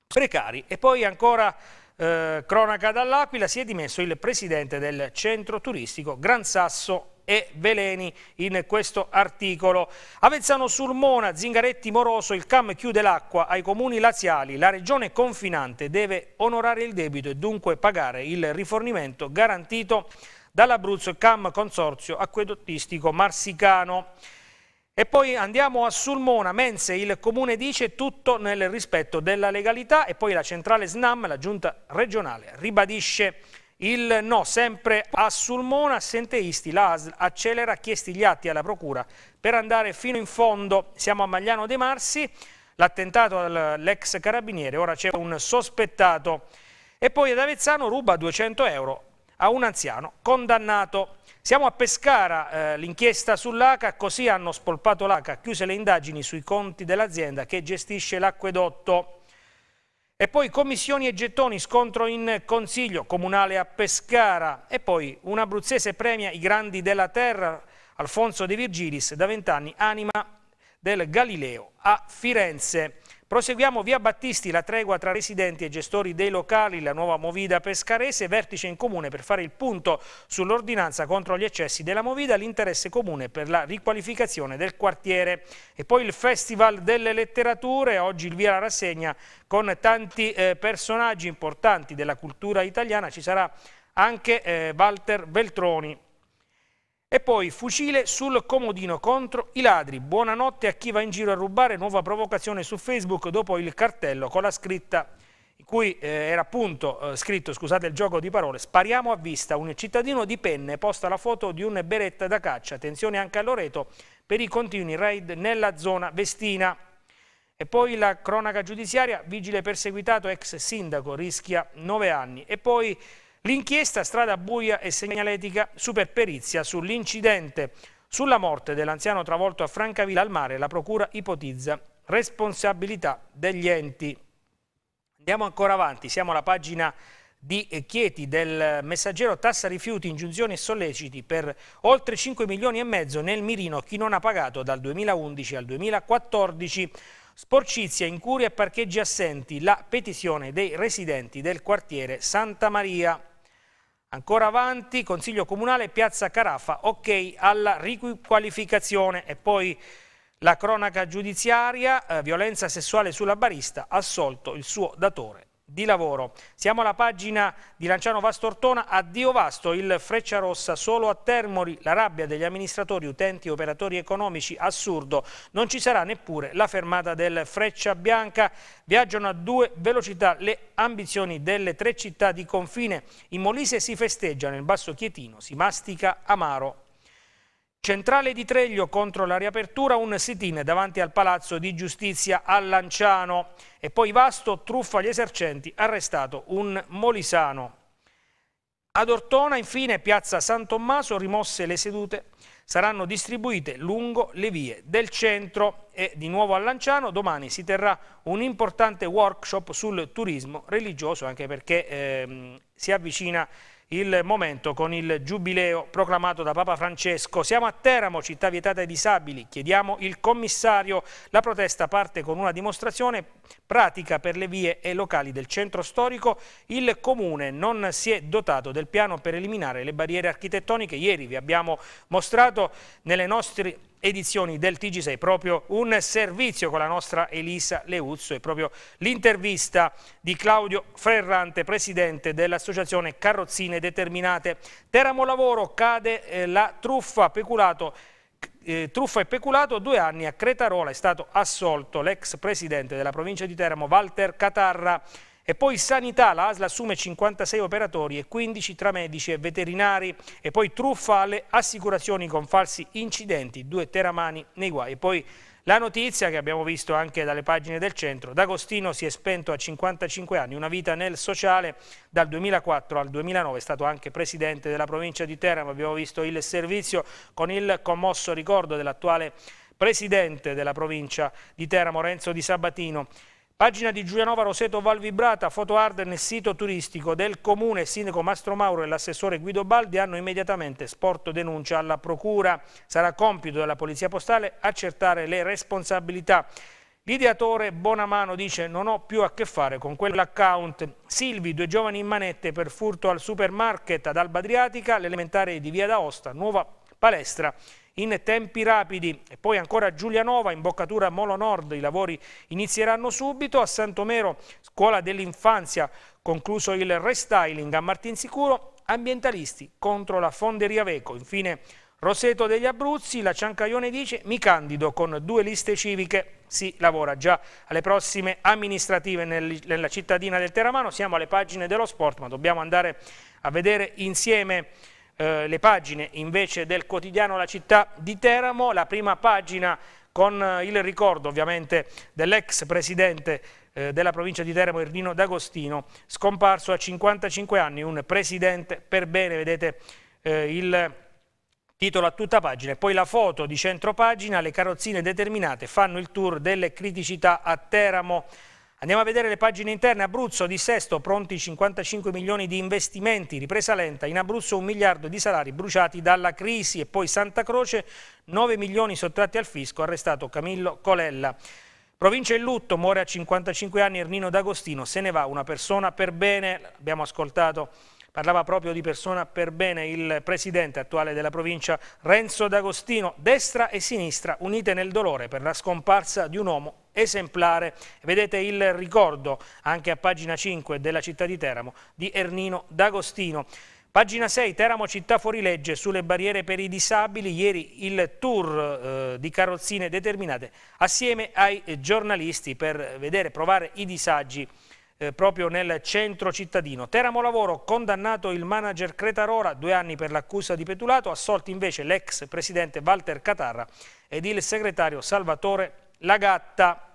precari. E poi ancora eh, cronaca dall'Aquila, si è dimesso il presidente del centro turistico Gran Sasso e veleni in questo articolo. Avezzano Surmona, Zingaretti Moroso, il CAM chiude l'acqua ai comuni laziali, la regione confinante deve onorare il debito e dunque pagare il rifornimento garantito dall'Abruzzo CAM Consorzio Acquedottistico Marsicano. E poi andiamo a Sulmona, Mense, il comune dice tutto nel rispetto della legalità e poi la centrale SNAM, la giunta regionale, ribadisce il no, sempre a Sulmona, assenteisti, l'ASL accelera, chiesti gli atti alla procura per andare fino in fondo. Siamo a Magliano De Marsi, l'attentato all'ex carabiniere, ora c'è un sospettato. E poi ad Avezzano ruba 200 euro a un anziano condannato. Siamo a Pescara, eh, l'inchiesta sull'ACA, così hanno spolpato l'ACA, chiuse le indagini sui conti dell'azienda che gestisce l'acquedotto. E poi commissioni e gettoni, scontro in consiglio comunale a Pescara. E poi un abruzzese premia i grandi della terra, Alfonso De Virgilis, da vent'anni anima del Galileo a Firenze. Proseguiamo via Battisti, la tregua tra residenti e gestori dei locali, la nuova Movida pescarese, vertice in comune per fare il punto sull'ordinanza contro gli eccessi della Movida, l'interesse comune per la riqualificazione del quartiere. E poi il Festival delle Letterature, oggi il via la rassegna con tanti eh, personaggi importanti della cultura italiana, ci sarà anche eh, Walter Beltroni. E poi fucile sul comodino contro i ladri. Buonanotte a chi va in giro a rubare. Nuova provocazione su Facebook dopo il cartello con la scritta in cui eh, era appunto eh, scritto, scusate il gioco di parole, spariamo a vista, un cittadino di Penne posta la foto di un beretta da caccia, attenzione anche a Loreto per i continui raid nella zona Vestina. E poi la cronaca giudiziaria, vigile perseguitato, ex sindaco, rischia nove anni. E poi L'inchiesta Strada Buia e Segnaletica super perizia sull'incidente. Sulla morte dell'anziano travolto a Francavilla al mare la procura ipotizza responsabilità degli enti. Andiamo ancora avanti, siamo alla pagina di Chieti del messaggero tassa rifiuti, ingiunzioni e solleciti per oltre 5 milioni e mezzo nel mirino chi non ha pagato dal 2011 al 2014 sporcizia, incuria e parcheggi assenti, la petizione dei residenti del quartiere Santa Maria. Ancora avanti, Consiglio Comunale, Piazza Caraffa, ok alla riqualificazione e poi la cronaca giudiziaria, eh, violenza sessuale sulla barista, assolto il suo datore di lavoro. Siamo alla pagina di Lanciano Vastortona, addio Vasto, il Freccia Rossa solo a Termoli, la rabbia degli amministratori, utenti e operatori economici, assurdo, non ci sarà neppure la fermata del Freccia Bianca, viaggiano a due velocità le ambizioni delle tre città di confine, in Molise si festeggia, nel Basso Chietino si mastica amaro. Centrale di Treglio contro la riapertura, un sit-in davanti al Palazzo di Giustizia a Lanciano e poi Vasto truffa gli esercenti, arrestato un molisano. Ad Ortona, infine, piazza San Tommaso, rimosse le sedute, saranno distribuite lungo le vie del centro e di nuovo a Lanciano domani si terrà un importante workshop sul turismo religioso anche perché ehm, si avvicina il momento con il giubileo proclamato da Papa Francesco. Siamo a Teramo, città vietata ai disabili, chiediamo il commissario. La protesta parte con una dimostrazione pratica per le vie e locali del centro storico, il Comune non si è dotato del piano per eliminare le barriere architettoniche. Ieri vi abbiamo mostrato nelle nostre edizioni del TG6 proprio un servizio con la nostra Elisa Leuzzo e proprio l'intervista di Claudio Ferrante, presidente dell'associazione Carrozzine Determinate. Teramo Lavoro cade eh, la truffa peculato eh, truffa e peculato, due anni a Cretarola è stato assolto l'ex presidente della provincia di Teramo, Walter Catarra. E poi sanità, l'ASL assume 56 operatori e 15 tra medici e veterinari. E poi truffa alle assicurazioni con falsi incidenti, due teramani nei guai. E poi la notizia che abbiamo visto anche dalle pagine del centro, D'Agostino si è spento a 55 anni, una vita nel sociale dal 2004 al 2009, è stato anche presidente della provincia di Teramo, abbiamo visto il servizio con il commosso ricordo dell'attuale presidente della provincia di Teramo, Renzo Di Sabatino. Pagina di Giulianova Roseto Valvibrata, foto hard nel sito turistico del comune, sindaco Mastro Mauro e l'assessore Guido Baldi hanno immediatamente sporto denuncia alla procura. Sarà compito della polizia postale accertare le responsabilità. L'ideatore Bonamano dice non ho più a che fare con quell'account. Silvi, due giovani in manette per furto al supermarket ad Alba Adriatica, l'elementare di Via d'Aosta, nuova palestra in tempi rapidi. E poi ancora Giulianova, imboccatura Molo Nord, i lavori inizieranno subito. A Santomero, scuola dell'infanzia, concluso il restyling. A Martinsicuro, ambientalisti contro la fonderia Veco. Infine Roseto degli Abruzzi, la Ciancaione dice mi candido con due liste civiche. Si lavora già alle prossime amministrative nella cittadina del Teramano. Siamo alle pagine dello sport, ma dobbiamo andare a vedere insieme eh, le pagine invece del quotidiano La città di Teramo, la prima pagina con eh, il ricordo ovviamente dell'ex presidente eh, della provincia di Teramo, Ernino D'Agostino, scomparso a 55 anni, un presidente per bene, vedete il titolo a tutta pagina poi la foto di centro pagina, le carrozzine determinate fanno il tour delle criticità a Teramo, Andiamo a vedere le pagine interne. Abruzzo, dissesto, pronti 55 milioni di investimenti, ripresa lenta. In Abruzzo un miliardo di salari bruciati dalla crisi e poi Santa Croce 9 milioni sottratti al fisco, arrestato Camillo Colella. Provincia in lutto, muore a 55 anni Ernino D'Agostino, se ne va una persona per bene, abbiamo ascoltato Parlava proprio di persona per bene il presidente attuale della provincia Renzo D'Agostino, destra e sinistra unite nel dolore per la scomparsa di un uomo esemplare. Vedete il ricordo anche a pagina 5 della città di Teramo di Ernino D'Agostino. Pagina 6, Teramo città fuorilegge sulle barriere per i disabili, ieri il tour eh, di carrozzine determinate assieme ai giornalisti per vedere, provare i disagi eh, proprio nel centro cittadino. Teramo Lavoro, condannato il manager Cretarora, due anni per l'accusa di petulato, assolti invece l'ex presidente Walter Catarra ed il segretario Salvatore Lagatta.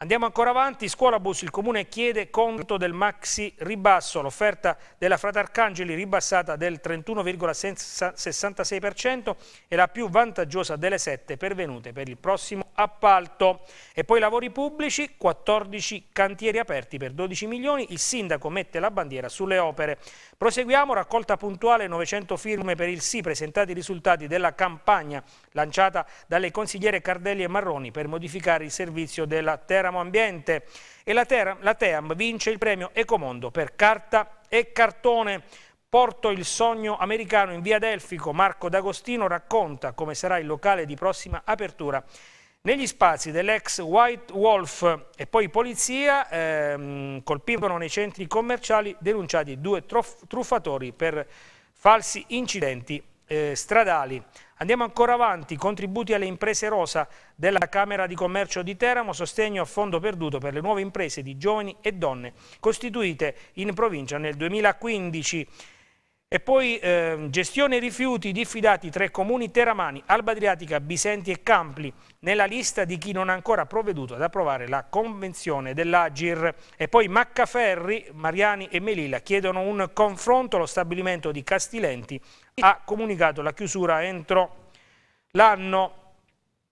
Andiamo ancora avanti, scuola bus, il comune chiede conto del maxi ribasso, l'offerta della Arcangeli ribassata del 31,66% è la più vantaggiosa delle sette pervenute per il prossimo appalto. E poi lavori pubblici, 14 cantieri aperti per 12 milioni, il sindaco mette la bandiera sulle opere. Proseguiamo, raccolta puntuale 900 firme per il sì, presentati i risultati della campagna lanciata dalle consigliere Cardelli e Marroni per modificare il servizio della terra Teramo Ambiente e la, Ter la Team vince il premio Ecomondo per carta e cartone. Porto il sogno americano in via Delfico, Marco D'Agostino racconta come sarà il locale di prossima apertura negli spazi dell'ex White Wolf e poi polizia ehm, colpivano nei centri commerciali denunciati due truffatori per falsi incidenti eh, stradali. Andiamo ancora avanti, contributi alle imprese rosa della Camera di Commercio di Teramo, sostegno a fondo perduto per le nuove imprese di giovani e donne costituite in provincia nel 2015. E poi eh, gestione rifiuti diffidati tre comuni teramani, Alba Adriatica, Bisenti e Campli nella lista di chi non ha ancora provveduto ad approvare la convenzione dell'Agir. E poi Maccaferri, Mariani e Melilla chiedono un confronto. Lo stabilimento di Castilenti ha comunicato la chiusura entro l'anno.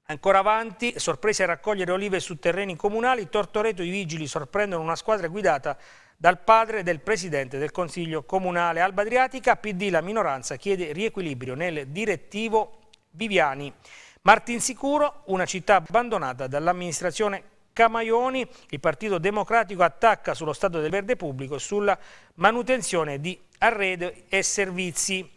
Ancora avanti, sorprese a raccogliere olive su terreni comunali, Tortoreto i vigili sorprendono una squadra guidata dal padre del presidente del Consiglio Comunale Alba Adriatica, PD la minoranza chiede riequilibrio nel direttivo Viviani. Martinsicuro, una città abbandonata dall'amministrazione Camaioni, il Partito Democratico attacca sullo stato del verde pubblico e sulla manutenzione di arredo e servizi.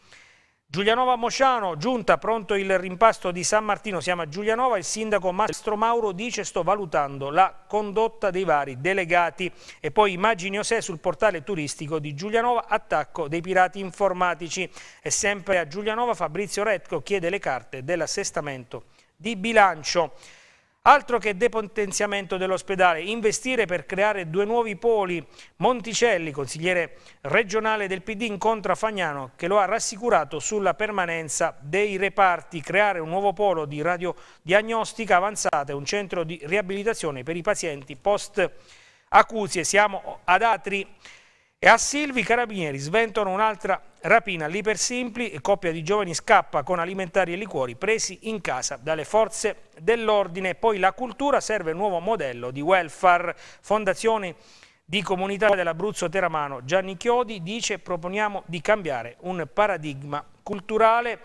Giulianova Mociano, giunta pronto il rimpasto di San Martino, siamo a Giulianova, il sindaco Mastro Mauro dice sto valutando la condotta dei vari delegati e poi immagini Osè sul portale turistico di Giulianova, attacco dei pirati informatici e sempre a Giulianova Fabrizio Retco chiede le carte dell'assestamento di bilancio. Altro che depotenziamento dell'ospedale, investire per creare due nuovi poli. Monticelli, consigliere regionale del PD, incontra Fagnano che lo ha rassicurato sulla permanenza dei reparti, creare un nuovo polo di radiodiagnostica avanzata e un centro di riabilitazione per i pazienti post-acuzie. Siamo ad Atri. E a Silvi i carabinieri sventano un'altra rapina all'Ipersimpli e coppia di giovani scappa con alimentari e liquori presi in casa dalle forze dell'ordine. Poi la cultura serve un nuovo modello di welfare. Fondazione di comunità dell'Abruzzo Teramano Gianni Chiodi dice proponiamo di cambiare un paradigma culturale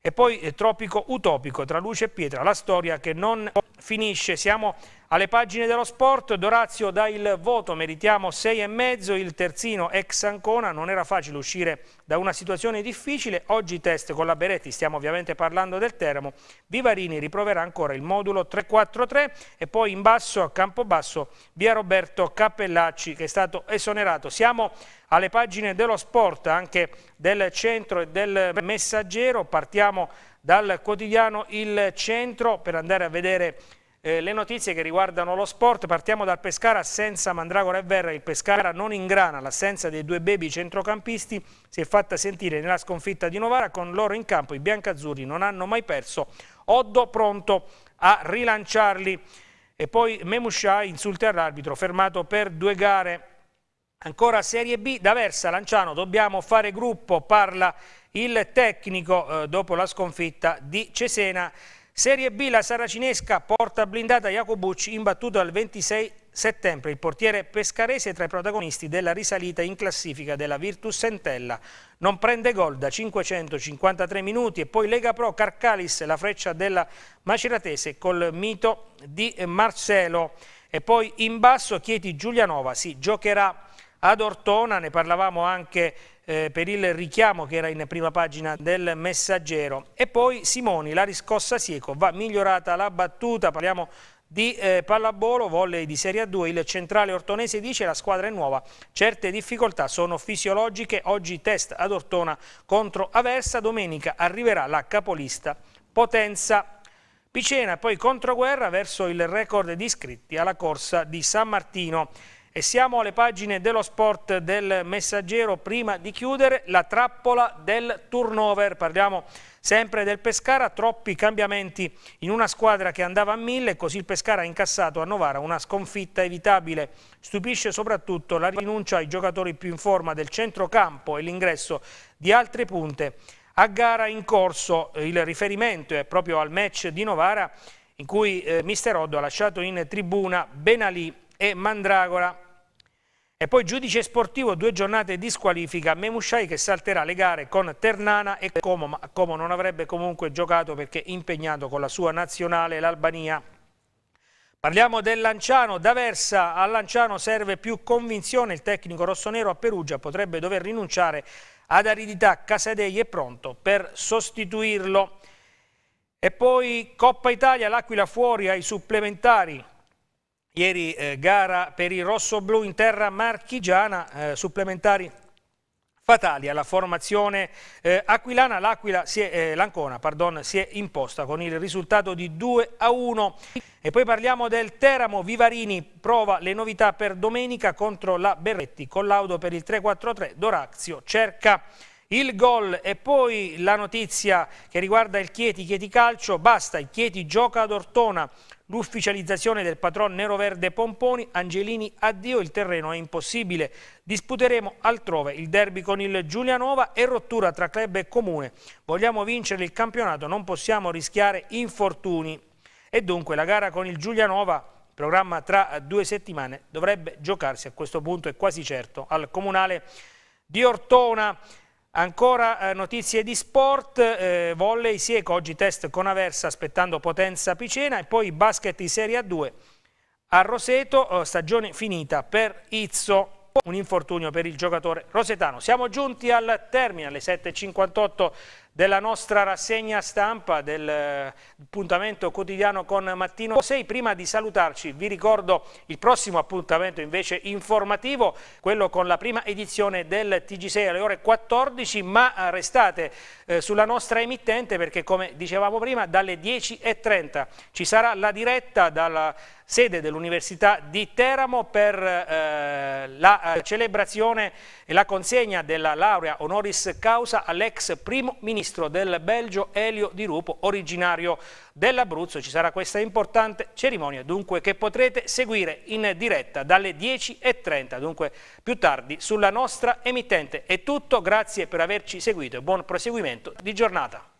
e poi eh, tropico utopico tra luce e pietra, la storia che non finisce, siamo alle pagine dello sport, Dorazio dà il voto, meritiamo e mezzo, il terzino ex Ancona, non era facile uscire da una situazione difficile, oggi test con la Beretti, stiamo ovviamente parlando del Teramo, Vivarini riproverà ancora il modulo 343 e poi in basso, a campo basso, via Roberto Cappellacci che è stato esonerato. Siamo alle pagine dello sport, anche del centro e del messaggero, partiamo dal quotidiano Il Centro per andare a vedere eh, le notizie che riguardano lo sport. Partiamo dal Pescara senza Mandragora e Verra. Il Pescara non ingrana, l'assenza dei due baby centrocampisti si è fatta sentire nella sconfitta di Novara. Con loro in campo i biancazzurri non hanno mai perso. Oddo pronto a rilanciarli. E poi Memusciai insulta l'arbitro, fermato per due gare. Ancora Serie B, D'Aversa, Lanciano, dobbiamo fare gruppo, parla il tecnico eh, dopo la sconfitta di Cesena. Serie B, la Saracinesca, porta blindata Jacobucci, imbattuto al 26 settembre. Il portiere pescarese tra i protagonisti della risalita in classifica della Virtus Sentella. Non prende gol da 553 minuti e poi Lega Pro Carcalis, la freccia della Maceratese col mito di Marcelo. E poi in basso Chieti Giulianova si giocherà ad Ortona ne parlavamo anche eh, per il richiamo che era in prima pagina del messaggero. E poi Simoni, la riscossa Sieco, va migliorata la battuta, parliamo di eh, pallavolo, volley di Serie A2, il centrale ortonese dice la squadra è nuova, certe difficoltà sono fisiologiche, oggi test ad Ortona contro Aversa, domenica arriverà la capolista Potenza. Picena poi controguerra verso il record di iscritti alla corsa di San Martino. E siamo alle pagine dello sport del Messaggero. Prima di chiudere, la trappola del turnover. Parliamo sempre del Pescara, troppi cambiamenti in una squadra che andava a mille, così il Pescara ha incassato a Novara una sconfitta evitabile. Stupisce soprattutto la rinuncia ai giocatori più in forma del centrocampo e l'ingresso di altre punte a gara in corso. Eh, il riferimento è proprio al match di Novara in cui eh, Mister Oddo ha lasciato in tribuna Benalì e Mandragora. E poi giudice sportivo, due giornate di squalifica, Memushai che salterà le gare con Ternana e Como, ma Como non avrebbe comunque giocato perché impegnato con la sua nazionale l'Albania. Parliamo del Lanciano, da Versa a Lanciano serve più convinzione, il tecnico rossonero a Perugia potrebbe dover rinunciare ad aridità, Casadei è pronto per sostituirlo. E poi Coppa Italia, l'Aquila fuori ai supplementari, Ieri eh, gara per i rossoblù in terra marchigiana, eh, supplementari fatali alla formazione eh, aquilana. L'Aquila eh, l'Ancona pardon, si è imposta con il risultato di 2 a 1. E poi parliamo del Teramo. Vivarini prova le novità per domenica contro la Berretti. Collaudo per il 3-4-3. Dorazio cerca il gol e poi la notizia che riguarda il Chieti, Chieti Calcio, basta, il Chieti gioca ad Ortona, L'ufficializzazione del patron nero-verde Pomponi, Angelini addio, il terreno è impossibile. Disputeremo altrove il derby con il Giulianova e rottura tra club e comune. Vogliamo vincere il campionato, non possiamo rischiare infortuni. E dunque la gara con il Giulianova programma tra due settimane dovrebbe giocarsi a questo punto è quasi certo al comunale di Ortona Ancora eh, notizie di sport, eh, volley Sieco, oggi test con Aversa aspettando Potenza Picena e poi basket in Serie A2 a Roseto, eh, stagione finita per Izzo. Un infortunio per il giocatore rosetano. Siamo giunti al termine alle 7.58 della nostra rassegna stampa, del eh, appuntamento quotidiano con Mattino 6. Prima di salutarci vi ricordo il prossimo appuntamento invece informativo, quello con la prima edizione del TG6 alle ore 14, ma eh, restate eh, sulla nostra emittente perché come dicevamo prima dalle 10.30 ci sarà la diretta dalla sede dell'Università di Teramo per eh, la eh, celebrazione e la consegna della laurea honoris causa all'ex primo ministro del Belgio Elio Di Rupo, originario dell'Abruzzo. Ci sarà questa importante cerimonia dunque che potrete seguire in diretta dalle 10.30, dunque più tardi sulla nostra emittente. È tutto, grazie per averci seguito e buon proseguimento di giornata.